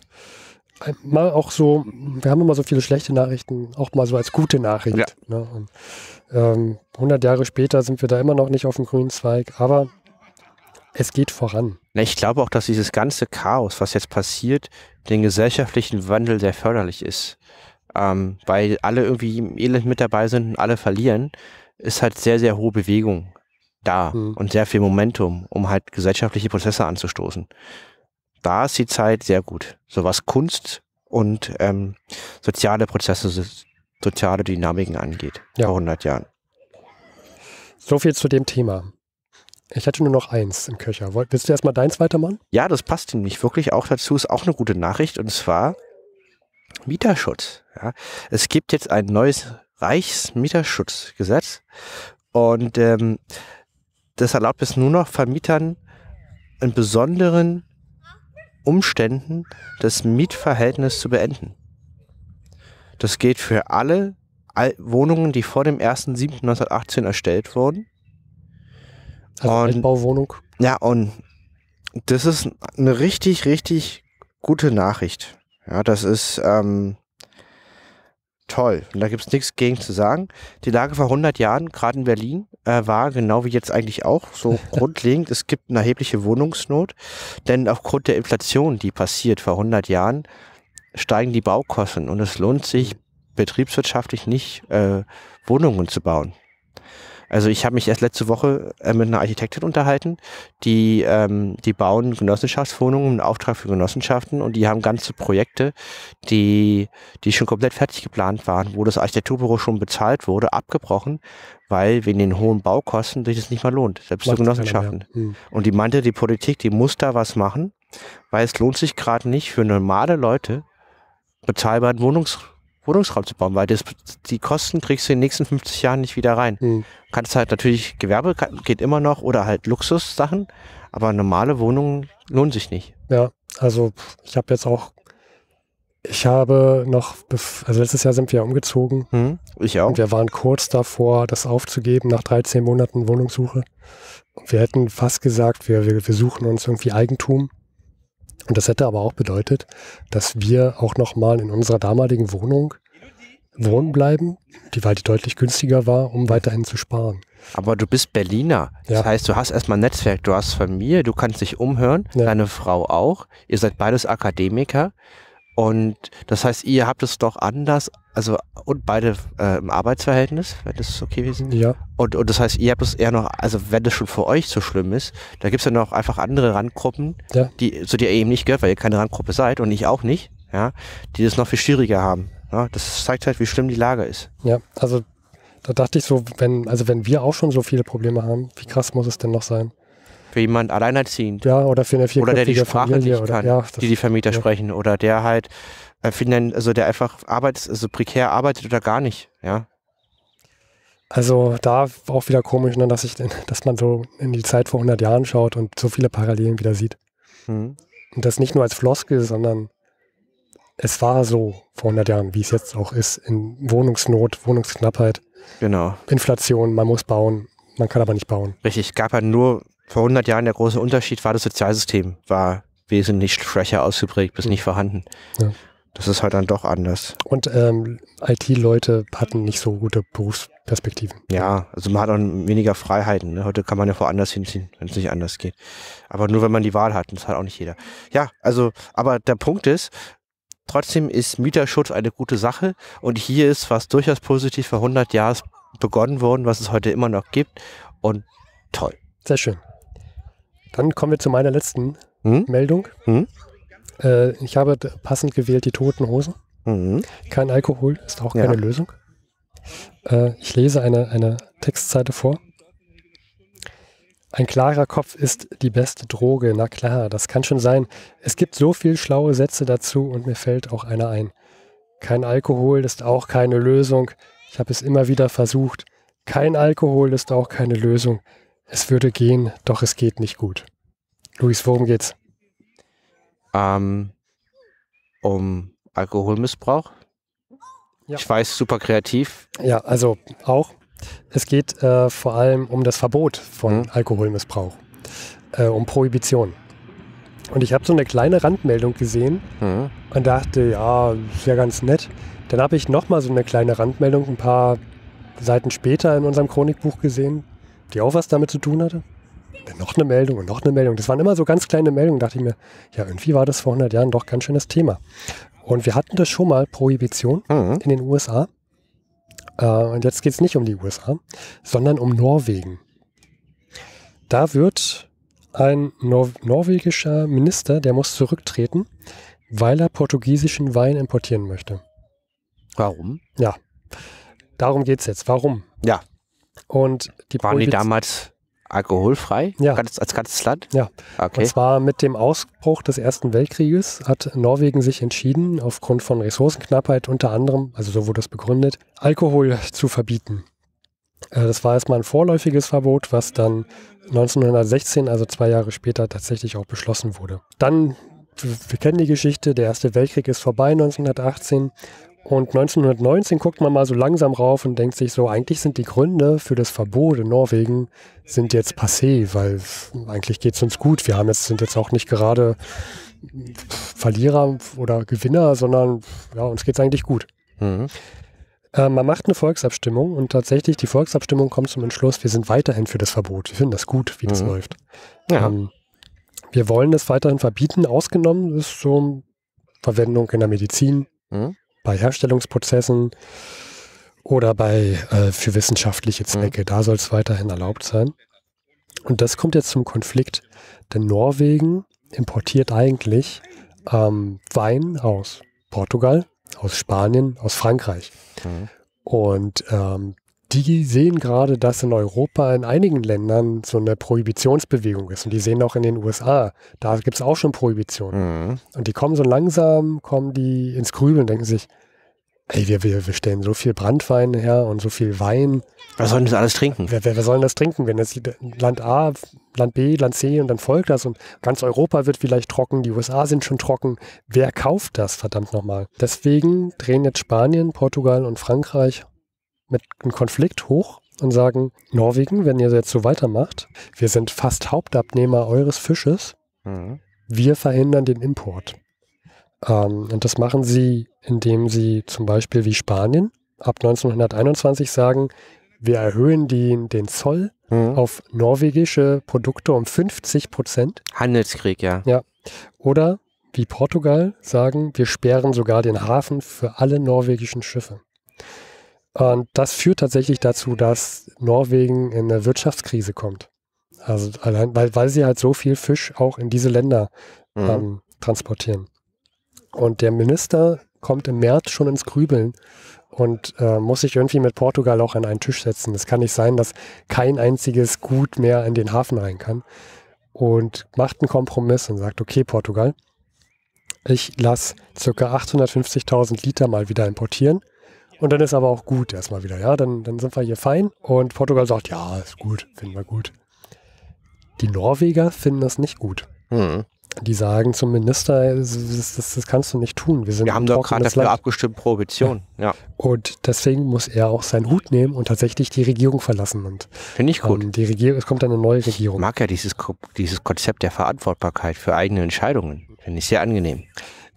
mal auch so, wir haben immer so viele schlechte Nachrichten, auch mal so als gute Nachricht. Ja. Ne? Und, ähm, 100 Jahre später sind wir da immer noch nicht auf dem grünen Zweig, aber es geht voran. Ich glaube auch, dass dieses ganze Chaos, was jetzt passiert, den gesellschaftlichen Wandel sehr förderlich ist ähm, weil alle irgendwie elend mit dabei sind und alle verlieren, ist halt sehr, sehr hohe Bewegung da mhm. und sehr viel Momentum, um halt gesellschaftliche Prozesse anzustoßen. Da ist die Zeit sehr gut. So was Kunst und ähm, soziale Prozesse, soziale Dynamiken angeht, ja. vor 100 Jahren. So viel zu dem Thema. Ich hätte nur noch eins im Köcher. Willst du erstmal deins weitermachen? Ja, das passt nämlich wirklich auch dazu. Ist auch eine gute Nachricht. Und zwar Mieterschutz. Ja. Es gibt jetzt ein neues Reichsmieterschutzgesetz und ähm, das erlaubt es nur noch Vermietern in besonderen Umständen das Mietverhältnis zu beenden. Das geht für alle Wohnungen, die vor dem 1.7.1918 erstellt wurden. Also und, Altbauwohnung. Ja, und das ist eine richtig, richtig gute Nachricht. Ja, das ist ähm, toll. Und da gibt es nichts gegen zu sagen. Die Lage vor 100 Jahren, gerade in Berlin, äh, war genau wie jetzt eigentlich auch so grundlegend. Es gibt eine erhebliche Wohnungsnot, denn aufgrund der Inflation, die passiert vor 100 Jahren, steigen die Baukosten und es lohnt sich betriebswirtschaftlich nicht, äh, Wohnungen zu bauen. Also ich habe mich erst letzte Woche äh, mit einer Architektin unterhalten, die, ähm, die bauen Genossenschaftswohnungen im Auftrag für Genossenschaften und die haben ganze Projekte, die, die schon komplett fertig geplant waren, wo das Architekturbüro schon bezahlt wurde, abgebrochen, weil wegen den hohen Baukosten sich das nicht mehr lohnt, selbst für Genossenschaften. Mhm. Und die meinte, die Politik, die muss da was machen, weil es lohnt sich gerade nicht für normale Leute bezahlbaren Wohnungsraum Wohnungsraum zu bauen, weil das, die Kosten kriegst du in den nächsten 50 Jahren nicht wieder rein. Mhm. Kannst halt natürlich, Gewerbe geht immer noch oder halt Luxussachen, aber normale Wohnungen lohnen sich nicht. Ja, also ich habe jetzt auch, ich habe noch, also letztes Jahr sind wir umgezogen. Mhm, ich auch. Und wir waren kurz davor, das aufzugeben nach 13 Monaten Wohnungssuche. wir hätten fast gesagt, wir, wir, wir suchen uns irgendwie Eigentum. Und das hätte aber auch bedeutet, dass wir auch nochmal in unserer damaligen Wohnung wohnen bleiben, die weil die deutlich günstiger war, um weiterhin zu sparen. Aber du bist Berliner. Ja. Das heißt, du hast erstmal Netzwerk, du hast Familie, du kannst dich umhören, ja. deine Frau auch. Ihr seid beides Akademiker. Und das heißt, ihr habt es doch anders, also und beide äh, im Arbeitsverhältnis, wenn das okay gewesen ist. Ja. Und, und das heißt, ihr habt es eher noch, also wenn das schon für euch so schlimm ist, da gibt es ja noch einfach andere Randgruppen, ja. die, zu der ihr eben nicht gehört, weil ihr keine Randgruppe seid und ich auch nicht, ja, die das noch viel schwieriger haben. Ja, das zeigt halt, wie schlimm die Lage ist. Ja, also da dachte ich so, wenn, also wenn wir auch schon so viele Probleme haben, wie krass muss es denn noch sein? für jemand alleinerziehend. Ja, oder für eine Oder der die Sprache Familie, nicht kann, ja, die die Vermieter ja. sprechen. Oder der halt, äh, also der einfach arbeitet, also prekär arbeitet oder gar nicht. Ja, also da auch wieder komisch, ne, dass, ich, dass man so in die Zeit vor 100 Jahren schaut und so viele Parallelen wieder sieht. Mhm. Und das nicht nur als Floskel, sondern es war so vor 100 Jahren, wie es jetzt auch ist, in Wohnungsnot, Wohnungsknappheit, genau. Inflation, man muss bauen, man kann aber nicht bauen. Richtig, gab ja halt nur vor 100 Jahren der große Unterschied war, das Sozialsystem war wesentlich schwächer ausgeprägt bis nicht vorhanden. Ja. Das ist halt dann doch anders. Und ähm, IT-Leute hatten nicht so gute Berufsperspektiven. Ja, also man hat dann weniger Freiheiten. Ne? Heute kann man ja woanders hinziehen, wenn es nicht anders geht. Aber nur wenn man die Wahl hat, das hat auch nicht jeder. Ja, also, aber der Punkt ist, trotzdem ist Mieterschutz eine gute Sache und hier ist was durchaus positiv vor 100 Jahren begonnen worden, was es heute immer noch gibt und toll. Sehr schön. Dann kommen wir zu meiner letzten hm? Meldung. Hm? Äh, ich habe passend gewählt die toten Hosen. Mhm. Kein Alkohol ist auch keine Lösung. Äh, ich lese eine, eine Textseite vor. Ein klarer Kopf ist die beste Droge. Na klar, das kann schon sein. Es gibt so viele schlaue Sätze dazu und mir fällt auch einer ein. Kein Alkohol ist auch keine Lösung. Ich habe es immer wieder versucht. Kein Alkohol ist auch keine Lösung. Es würde gehen, doch es geht nicht gut. Luis, worum geht's? Ähm, um Alkoholmissbrauch. Ja. Ich weiß, super kreativ. Ja, also auch. Es geht äh, vor allem um das Verbot von mhm. Alkoholmissbrauch, äh, um Prohibition. Und ich habe so eine kleine Randmeldung gesehen mhm. und dachte, ja, ist ganz nett. Dann habe ich nochmal so eine kleine Randmeldung ein paar Seiten später in unserem Chronikbuch gesehen, die auch was damit zu tun hatte. Dann noch eine Meldung und noch eine Meldung. Das waren immer so ganz kleine Meldungen. Da dachte ich mir, ja, irgendwie war das vor 100 Jahren doch ganz schönes Thema. Und wir hatten das schon mal, Prohibition mhm. in den USA. Äh, und jetzt geht es nicht um die USA, sondern um Norwegen. Da wird ein Nor norwegischer Minister, der muss zurücktreten, weil er portugiesischen Wein importieren möchte. Warum? Ja, darum geht es jetzt. Warum? Ja. Und die Waren Prohibiz die damals alkoholfrei ja. als ganzes Land? Ja. Okay. Und zwar mit dem Ausbruch des Ersten Weltkrieges hat Norwegen sich entschieden, aufgrund von Ressourcenknappheit unter anderem, also so wurde das begründet, Alkohol zu verbieten. Äh, das war erstmal ein vorläufiges Verbot, was dann 1916, also zwei Jahre später, tatsächlich auch beschlossen wurde. Dann, wir kennen die Geschichte, der Erste Weltkrieg ist vorbei 1918 und 1919 guckt man mal so langsam rauf und denkt sich so, eigentlich sind die Gründe für das Verbot in Norwegen sind jetzt passé, weil eigentlich geht es uns gut. Wir haben jetzt, sind jetzt auch nicht gerade Verlierer oder Gewinner, sondern ja, uns geht es eigentlich gut. Mhm. Äh, man macht eine Volksabstimmung und tatsächlich die Volksabstimmung kommt zum Entschluss, wir sind weiterhin für das Verbot. Wir finden das gut, wie mhm. das läuft. Ja. Ähm, wir wollen es weiterhin verbieten, ausgenommen ist so Verwendung in der Medizin. Mhm bei Herstellungsprozessen oder bei äh, für wissenschaftliche mhm. Zwecke. Mhm. Da soll es weiterhin erlaubt sein. Und das kommt jetzt zum Konflikt, denn Norwegen importiert eigentlich ähm, Wein aus Portugal, aus Spanien, aus Frankreich. Mhm. Und ähm, die sehen gerade, dass in Europa in einigen Ländern so eine Prohibitionsbewegung ist. Und die sehen auch in den USA, da gibt es auch schon Prohibitionen. Mhm. Und die kommen so langsam, kommen die ins Grübeln, denken sich, ey, wir, wir, wir stellen so viel Brandwein her und so viel Wein. Was sollen das alles trinken? Wer, wer, wer soll das trinken, wenn jetzt Land A, Land B, Land C und dann folgt das und ganz Europa wird vielleicht trocken, die USA sind schon trocken. Wer kauft das, verdammt nochmal? Deswegen drehen jetzt Spanien, Portugal und Frankreich mit einem Konflikt hoch und sagen, Norwegen, wenn ihr jetzt so weitermacht, wir sind fast Hauptabnehmer eures Fisches, mhm. wir verhindern den Import. Ähm, und das machen sie, indem sie zum Beispiel wie Spanien ab 1921 sagen, wir erhöhen den, den Zoll mhm. auf norwegische Produkte um 50 Prozent. Handelskrieg, ja. Ja. Oder wie Portugal sagen, wir sperren sogar den Hafen für alle norwegischen Schiffe. Und das führt tatsächlich dazu, dass Norwegen in eine Wirtschaftskrise kommt. Also allein, weil, weil sie halt so viel Fisch auch in diese Länder mhm. ähm, transportieren. Und der Minister kommt im März schon ins Grübeln und äh, muss sich irgendwie mit Portugal auch an einen Tisch setzen. Es kann nicht sein, dass kein einziges Gut mehr in den Hafen rein kann. Und macht einen Kompromiss und sagt, okay, Portugal, ich lasse ca. 850.000 Liter mal wieder importieren und dann ist aber auch gut erstmal wieder, ja. Dann, dann sind wir hier fein. Und Portugal sagt, ja, ist gut, finden wir gut. Die Norweger finden das nicht gut. Mhm. Die sagen zum Minister, das, das, das, kannst du nicht tun. Wir, sind wir haben doch gerade dafür abgestimmt, Prohibition. Ja. ja. Und deswegen muss er auch seinen Hut nehmen und tatsächlich die Regierung verlassen. Finde ich gut. Ähm, die Regierung, es kommt eine neue Regierung. Ich mag ja dieses, dieses Konzept der Verantwortbarkeit für eigene Entscheidungen. Finde ich sehr angenehm.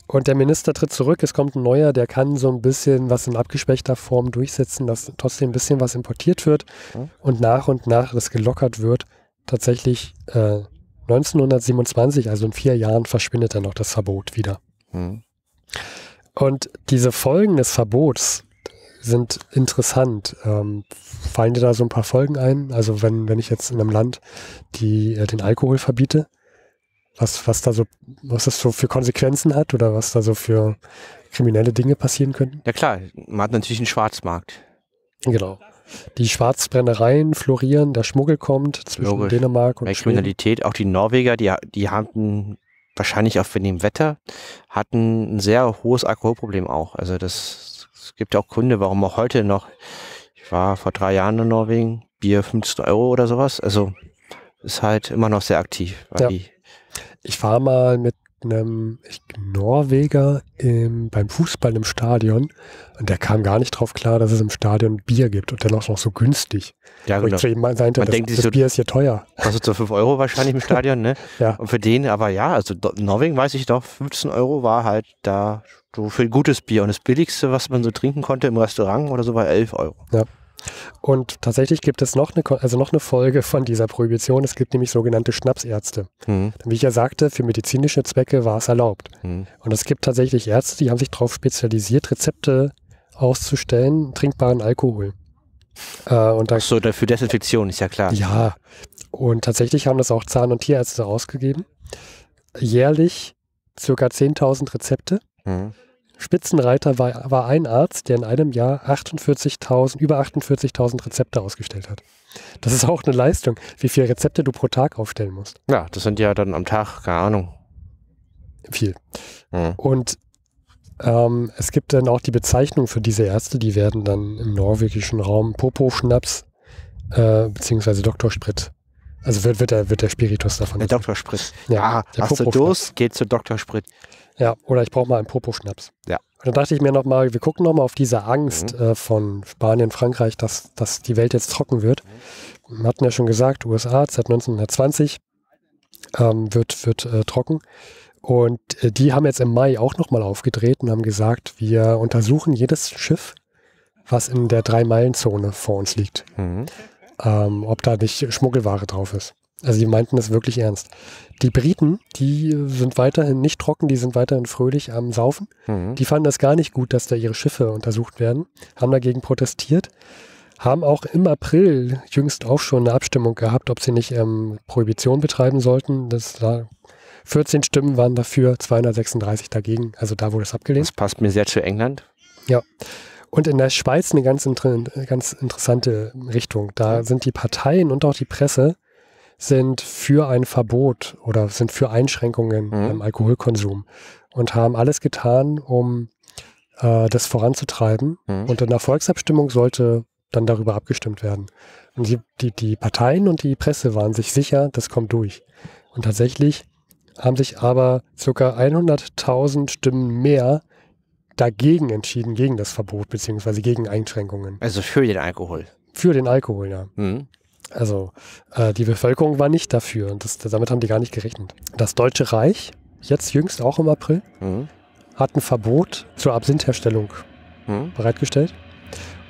Und der Minister tritt zurück, es kommt ein neuer, der kann so ein bisschen was in abgespechter Form durchsetzen, dass trotzdem ein bisschen was importiert wird mhm. und nach und nach das gelockert wird. Tatsächlich äh, 1927, also in vier Jahren, verschwindet dann noch das Verbot wieder. Mhm. Und diese Folgen des Verbots sind interessant. Ähm, fallen dir da so ein paar Folgen ein? Also wenn, wenn ich jetzt in einem Land die, äh, den Alkohol verbiete, was, was da so, was das so für Konsequenzen hat oder was da so für kriminelle Dinge passieren könnten? Ja klar, man hat natürlich einen Schwarzmarkt. Genau. Die Schwarzbrennereien florieren, der Schmuggel kommt zwischen Logisch. Dänemark und Bei Kriminalität, auch die Norweger, die, die hatten wahrscheinlich auch wegen dem Wetter, hatten ein sehr hohes Alkoholproblem auch. Also das, es gibt auch Gründe, warum auch heute noch, ich war vor drei Jahren in Norwegen, Bier 15 Euro oder sowas, also ist halt immer noch sehr aktiv, weil ja. die ich war mal mit einem Norweger im, beim Fußball im Stadion und der kam gar nicht drauf klar, dass es im Stadion Bier gibt und dennoch noch so günstig. Ja, genau. Meinte, Man das, denkt das so, Bier ist hier teuer. Kostet so 5 Euro wahrscheinlich im Stadion, ne? ja. Und für den, aber ja, also Norwegen weiß ich doch, 15 Euro war halt da so für ein gutes Bier und das billigste, was man so trinken konnte im Restaurant oder so, war 11 Euro. Ja. Und tatsächlich gibt es noch eine, also noch eine Folge von dieser Prohibition. Es gibt nämlich sogenannte Schnapsärzte. Mhm. Wie ich ja sagte, für medizinische Zwecke war es erlaubt. Mhm. Und es gibt tatsächlich Ärzte, die haben sich darauf spezialisiert, Rezepte auszustellen, trinkbaren Alkohol. Äh, und da, Ach so, für Desinfektion ist ja klar. Ja, und tatsächlich haben das auch Zahn- und Tierärzte rausgegeben. Jährlich circa 10.000 Rezepte. Mhm. Spitzenreiter war, war ein Arzt, der in einem Jahr 48.000, über 48.000 Rezepte ausgestellt hat. Das ist auch eine Leistung, wie viele Rezepte du pro Tag aufstellen musst. Ja, das sind ja dann am Tag, keine Ahnung. Viel. Mhm. Und ähm, es gibt dann auch die Bezeichnung für diese Ärzte, die werden dann im norwegischen Raum Popo-Schnaps äh, beziehungsweise Doktorsprit. Also wird, wird, der, wird der Spiritus davon. Der Doktorsprit. Ja, ah, der hast du Durst, geht zu Doktorsprit. Ja, oder ich brauche mal einen Popo-Schnaps. Ja. Und dann dachte ich mir nochmal, wir gucken nochmal auf diese Angst mhm. äh, von Spanien, Frankreich, dass, dass die Welt jetzt trocken wird. Wir hatten ja schon gesagt, USA seit 1920 ähm, wird, wird äh, trocken. Und äh, die haben jetzt im Mai auch nochmal aufgedreht und haben gesagt, wir untersuchen jedes Schiff, was in der Drei-Meilen-Zone vor uns liegt. Mhm. Ähm, ob da nicht Schmuggelware drauf ist. Also die meinten es wirklich ernst. Die Briten, die sind weiterhin nicht trocken, die sind weiterhin fröhlich am Saufen. Mhm. Die fanden das gar nicht gut, dass da ihre Schiffe untersucht werden, haben dagegen protestiert, haben auch im April jüngst auch schon eine Abstimmung gehabt, ob sie nicht ähm, Prohibition betreiben sollten. Das war 14 Stimmen waren dafür, 236 dagegen. Also da wurde es abgelehnt. Das passt mir sehr zu England. Ja. Und in der Schweiz eine ganz, inter ganz interessante Richtung. Da sind die Parteien und auch die Presse sind für ein Verbot oder sind für Einschränkungen mhm. beim Alkoholkonsum und haben alles getan, um äh, das voranzutreiben. Mhm. Und in der Volksabstimmung sollte dann darüber abgestimmt werden. Und die, die, die Parteien und die Presse waren sich sicher, das kommt durch. Und tatsächlich haben sich aber ca. 100.000 Stimmen mehr dagegen entschieden, gegen das Verbot beziehungsweise gegen Einschränkungen. Also für den Alkohol. Für den Alkohol, ja. Mhm. Also äh, die Bevölkerung war nicht dafür und das, damit haben die gar nicht gerechnet. Das Deutsche Reich, jetzt jüngst auch im April, mhm. hat ein Verbot zur Absintherstellung mhm. bereitgestellt.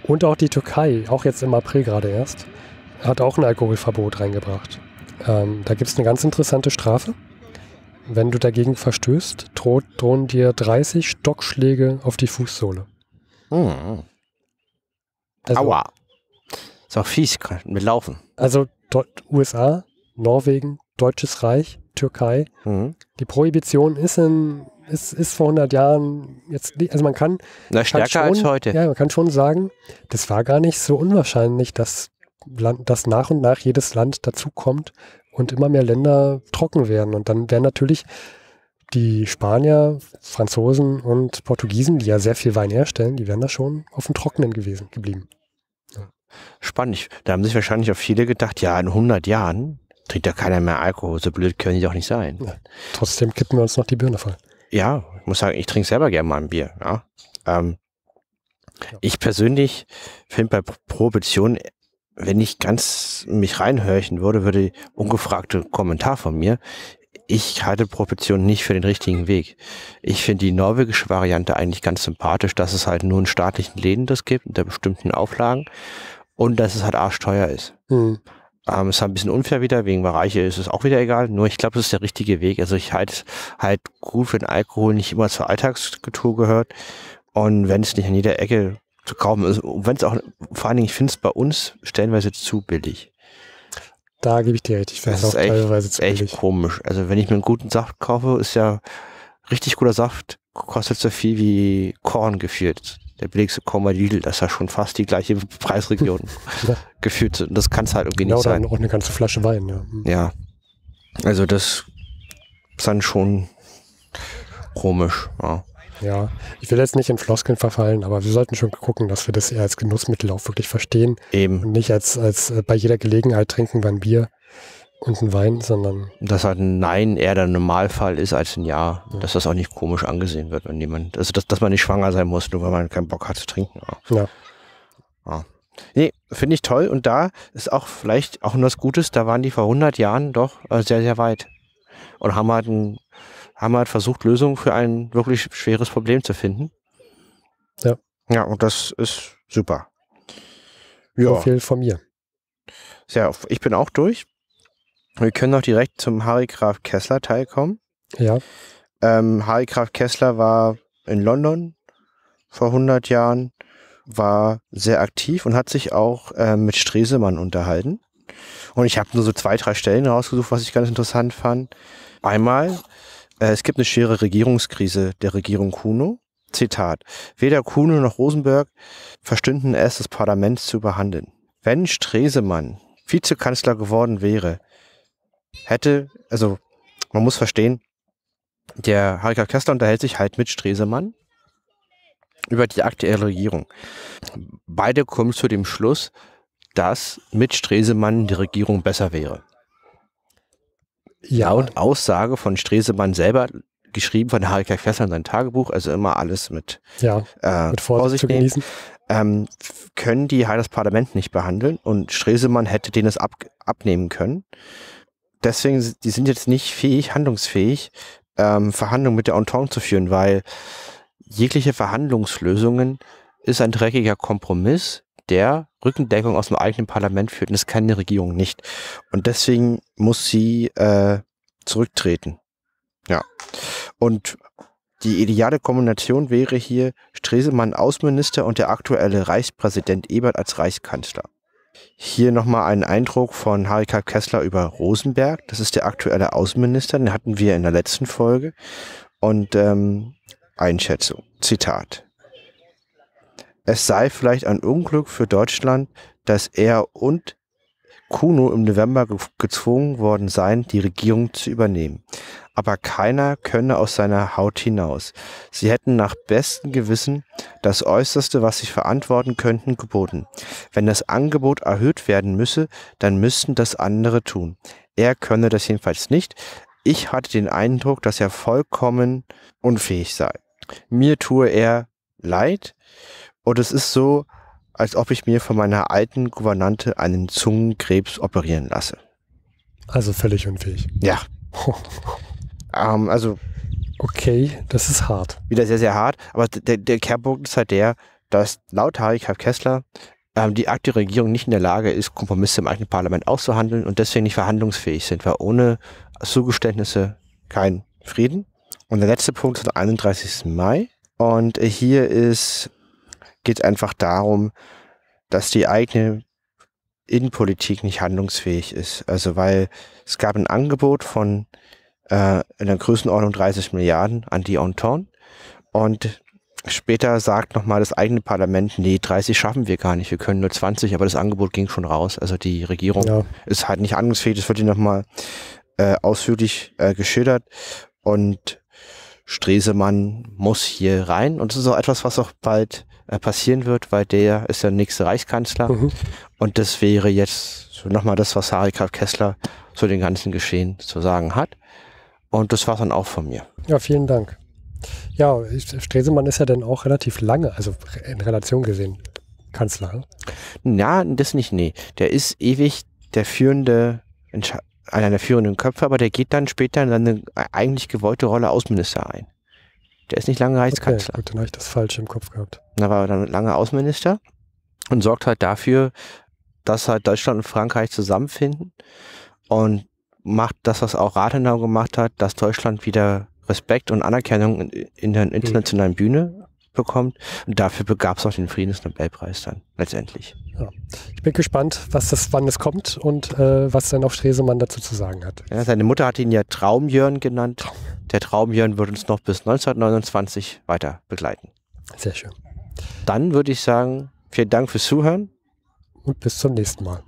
Und auch die Türkei, auch jetzt im April gerade erst, hat auch ein Alkoholverbot reingebracht. Ähm, da gibt es eine ganz interessante Strafe. Wenn du dagegen verstößt, droht, drohen dir 30 Stockschläge auf die Fußsohle. Mhm. Also, Aua. Ist auch fies, mit Laufen also USA, Norwegen, Deutsches Reich, Türkei. Mhm. Die Prohibition ist in ist, ist vor 100 Jahren jetzt also man kann. Na, stärker kann schon, als heute. Ja, man kann schon sagen, das war gar nicht so unwahrscheinlich, dass, Land, dass nach und nach jedes Land dazukommt und immer mehr Länder trocken werden. Und dann werden natürlich die Spanier, Franzosen und Portugiesen, die ja sehr viel Wein herstellen, die wären da schon auf dem Trockenen gewesen, geblieben. Spannend. Da haben sich wahrscheinlich auch viele gedacht, ja, in 100 Jahren trinkt ja keiner mehr Alkohol. So blöd können die doch nicht sein. Ja. Trotzdem kippen wir uns noch die Birne voll. Ja, ich muss sagen, ich trinke selber gerne mal ein Bier. Ja. Ähm, ja. Ich persönlich finde bei Prohibition, wenn ich ganz mich reinhörchen würde, würde ungefragte Kommentar von mir. Ich halte Prohibition nicht für den richtigen Weg. Ich finde die norwegische Variante eigentlich ganz sympathisch, dass es halt nur in staatlichen Läden das gibt, unter bestimmten Auflagen und dass es halt arschteuer ist. Mhm. Ähm, ist halt ein bisschen unfair wieder, wegen Bereiche ist es auch wieder egal. Nur ich glaube, das ist der richtige Weg. Also ich halte es halt gut, wenn Alkohol nicht immer zur Alltagskultur gehört und wenn es nicht an jeder Ecke zu kaufen ist. Wenn es auch, vor allen Dingen, ich finde es bei uns stellenweise zu billig. Da gebe ich dir recht. Ich finde es auch echt, teilweise zu echt billig. komisch. Also wenn ich mir einen guten Saft kaufe, ist ja richtig guter Saft, kostet so viel wie Korn gefühlt der billigste Komma Lidl, das ist ja schon fast die gleiche Preisregion hm. ja. gefühlt. Und das kann es halt irgendwie genau, nicht sein. Genau, auch eine ganze Flasche Wein, ja. Hm. Ja. Also das ist dann schon komisch, ja. Ja, ich will jetzt nicht in Floskeln verfallen, aber wir sollten schon gucken, dass wir das eher als Genussmittel auch wirklich verstehen. Eben. Und nicht als, als äh, bei jeder Gelegenheit trinken wir ein Bier und ein Wein, sondern. Dass halt ein Nein eher der Normalfall ist als ein Ja. ja. Dass das auch nicht komisch angesehen wird, wenn jemand. Also, dass, dass man nicht schwanger sein muss, nur weil man keinen Bock hat zu trinken. Ja. ja. ja. Nee, finde ich toll. Und da ist auch vielleicht auch nur was Gutes, da waren die vor 100 Jahren doch äh, sehr, sehr weit. Und haben halt, ein, haben halt versucht, Lösungen für ein wirklich schweres Problem zu finden. Ja. Ja, und das ist super. Ja. So viel von mir. Sehr, ich bin auch durch. Wir können auch direkt zum Harry Graf Kessler Teil kommen. Ja. Ähm, Harry Graf Kessler war in London vor 100 Jahren, war sehr aktiv und hat sich auch äh, mit Stresemann unterhalten. Und ich habe nur so zwei, drei Stellen rausgesucht, was ich ganz interessant fand. Einmal, äh, es gibt eine schwere Regierungskrise der Regierung Kuno. Zitat. Weder Kuno noch Rosenberg verstünden es, das Parlament zu behandeln. Wenn Stresemann Vizekanzler geworden wäre, hätte, also man muss verstehen, der Harika Kessler unterhält sich halt mit Stresemann über die aktuelle Regierung. Beide kommen zu dem Schluss, dass mit Stresemann die Regierung besser wäre. Ja. und Aussage von Stresemann selber, geschrieben von Harika Kessler in seinem Tagebuch, also immer alles mit, ja, äh, mit Vorsicht, Vorsicht genießen. Ähm, können die halt das Parlament nicht behandeln und Stresemann hätte denen es ab, abnehmen können deswegen, die sind jetzt nicht fähig, handlungsfähig, ähm, Verhandlungen mit der Entente zu führen, weil jegliche Verhandlungslösungen ist ein dreckiger Kompromiss, der Rückendeckung aus dem eigenen Parlament führt. Und das kann die Regierung nicht. Und deswegen muss sie äh, zurücktreten. Ja. Und die ideale Kombination wäre hier Stresemann Außenminister und der aktuelle Reichspräsident Ebert als Reichskanzler. Hier nochmal einen Eindruck von Harika Kessler über Rosenberg. Das ist der aktuelle Außenminister, den hatten wir in der letzten Folge. Und ähm, Einschätzung, Zitat. Es sei vielleicht ein Unglück für Deutschland, dass er und Kuno im November ge gezwungen worden sein, die Regierung zu übernehmen. Aber keiner könne aus seiner Haut hinaus. Sie hätten nach bestem Gewissen das Äußerste, was sie verantworten könnten, geboten. Wenn das Angebot erhöht werden müsse, dann müssten das andere tun. Er könne das jedenfalls nicht. Ich hatte den Eindruck, dass er vollkommen unfähig sei. Mir tue er leid und es ist so, als ob ich mir von meiner alten Gouvernante einen Zungenkrebs operieren lasse. Also völlig unfähig. Ja. ähm, also. Okay, das ist hart. Wieder sehr, sehr hart. Aber der, der Kernpunkt ist halt der, dass laut Harikab Kessler ähm, die aktuelle Regierung nicht in der Lage ist, Kompromisse im eigenen Parlament auszuhandeln und deswegen nicht verhandlungsfähig sind, weil ohne Zugeständnisse kein Frieden. Und der letzte Punkt ist am 31. Mai. Und äh, hier ist geht es einfach darum, dass die eigene Innenpolitik nicht handlungsfähig ist. Also weil es gab ein Angebot von äh, in der Größenordnung 30 Milliarden an die Entente und später sagt nochmal das eigene Parlament, nee, 30 schaffen wir gar nicht, wir können nur 20, aber das Angebot ging schon raus. Also die Regierung ja. ist halt nicht handlungsfähig, das wird hier nochmal äh, ausführlich äh, geschildert und Stresemann muss hier rein und das ist auch etwas, was auch bald äh, passieren wird, weil der ist der nächste Reichskanzler. Mhm. Und das wäre jetzt so nochmal das, was Harry Karl Kessler zu den ganzen Geschehen zu sagen hat. Und das war dann auch von mir. Ja, vielen Dank. Ja, Stresemann ist ja dann auch relativ lange, also in Relation gesehen, Kanzler. Na, ne? das nicht, nee. Der ist ewig der führende, einer der führenden Köpfe, aber der geht dann später in seine eigentlich gewollte Rolle Außenminister ein. Der ist nicht lange Reichskanzler. Okay, gut, dann habe ich das falsch im Kopf gehabt. Da war er dann lange Außenminister und sorgt halt dafür, dass halt Deutschland und Frankreich zusammenfinden und macht das, was auch Rathenau gemacht hat, dass Deutschland wieder Respekt und Anerkennung in, in der mhm. internationalen Bühne bekommt. Und dafür begab es auch den Friedensnobelpreis dann letztendlich. Ja. Ich bin gespannt, was das, wann es kommt und äh, was dann auch Stresemann dazu zu sagen hat. Ja, seine Mutter hat ihn ja Traumjörn genannt. Der Traumjörn wird uns noch bis 1929 weiter begleiten. Sehr schön. Dann würde ich sagen, vielen Dank fürs Zuhören. Und bis zum nächsten Mal.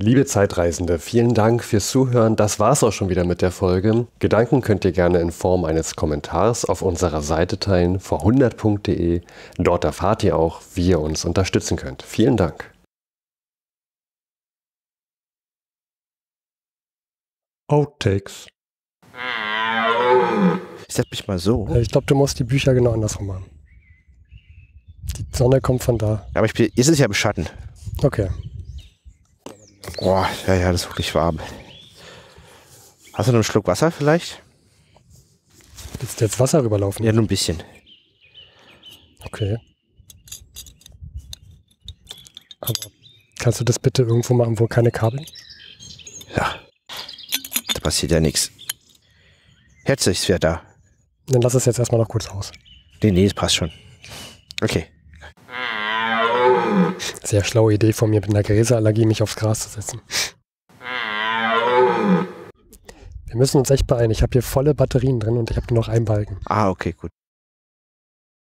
Liebe Zeitreisende, vielen Dank fürs Zuhören. Das war's auch schon wieder mit der Folge. Gedanken könnt ihr gerne in Form eines Kommentars auf unserer Seite teilen, vor100.de. Dort erfahrt ihr auch, wie ihr uns unterstützen könnt. Vielen Dank. Outtakes. Ich setz mich mal so. Ich glaube, du musst die Bücher genau andersrum machen. Die Sonne kommt von da. Aber ich bin, jetzt ist ja im Schatten. Okay. Boah, ja, ja, das ist wirklich warm. Hast du noch einen Schluck Wasser vielleicht? Willst du jetzt Wasser rüberlaufen? Ja, nur ein bisschen. Okay. Aber kannst du das bitte irgendwo machen, wo keine Kabel? Ja. Da passiert ja nichts. Herzliches da. Dann lass es jetzt erstmal noch kurz aus. Nee, nee, es passt schon. Okay. Sehr schlaue Idee von mir, mit einer Gräserallergie mich aufs Gras zu setzen. Wir müssen uns echt beeilen. Ich habe hier volle Batterien drin und ich habe nur noch einen Balken. Ah, okay, gut.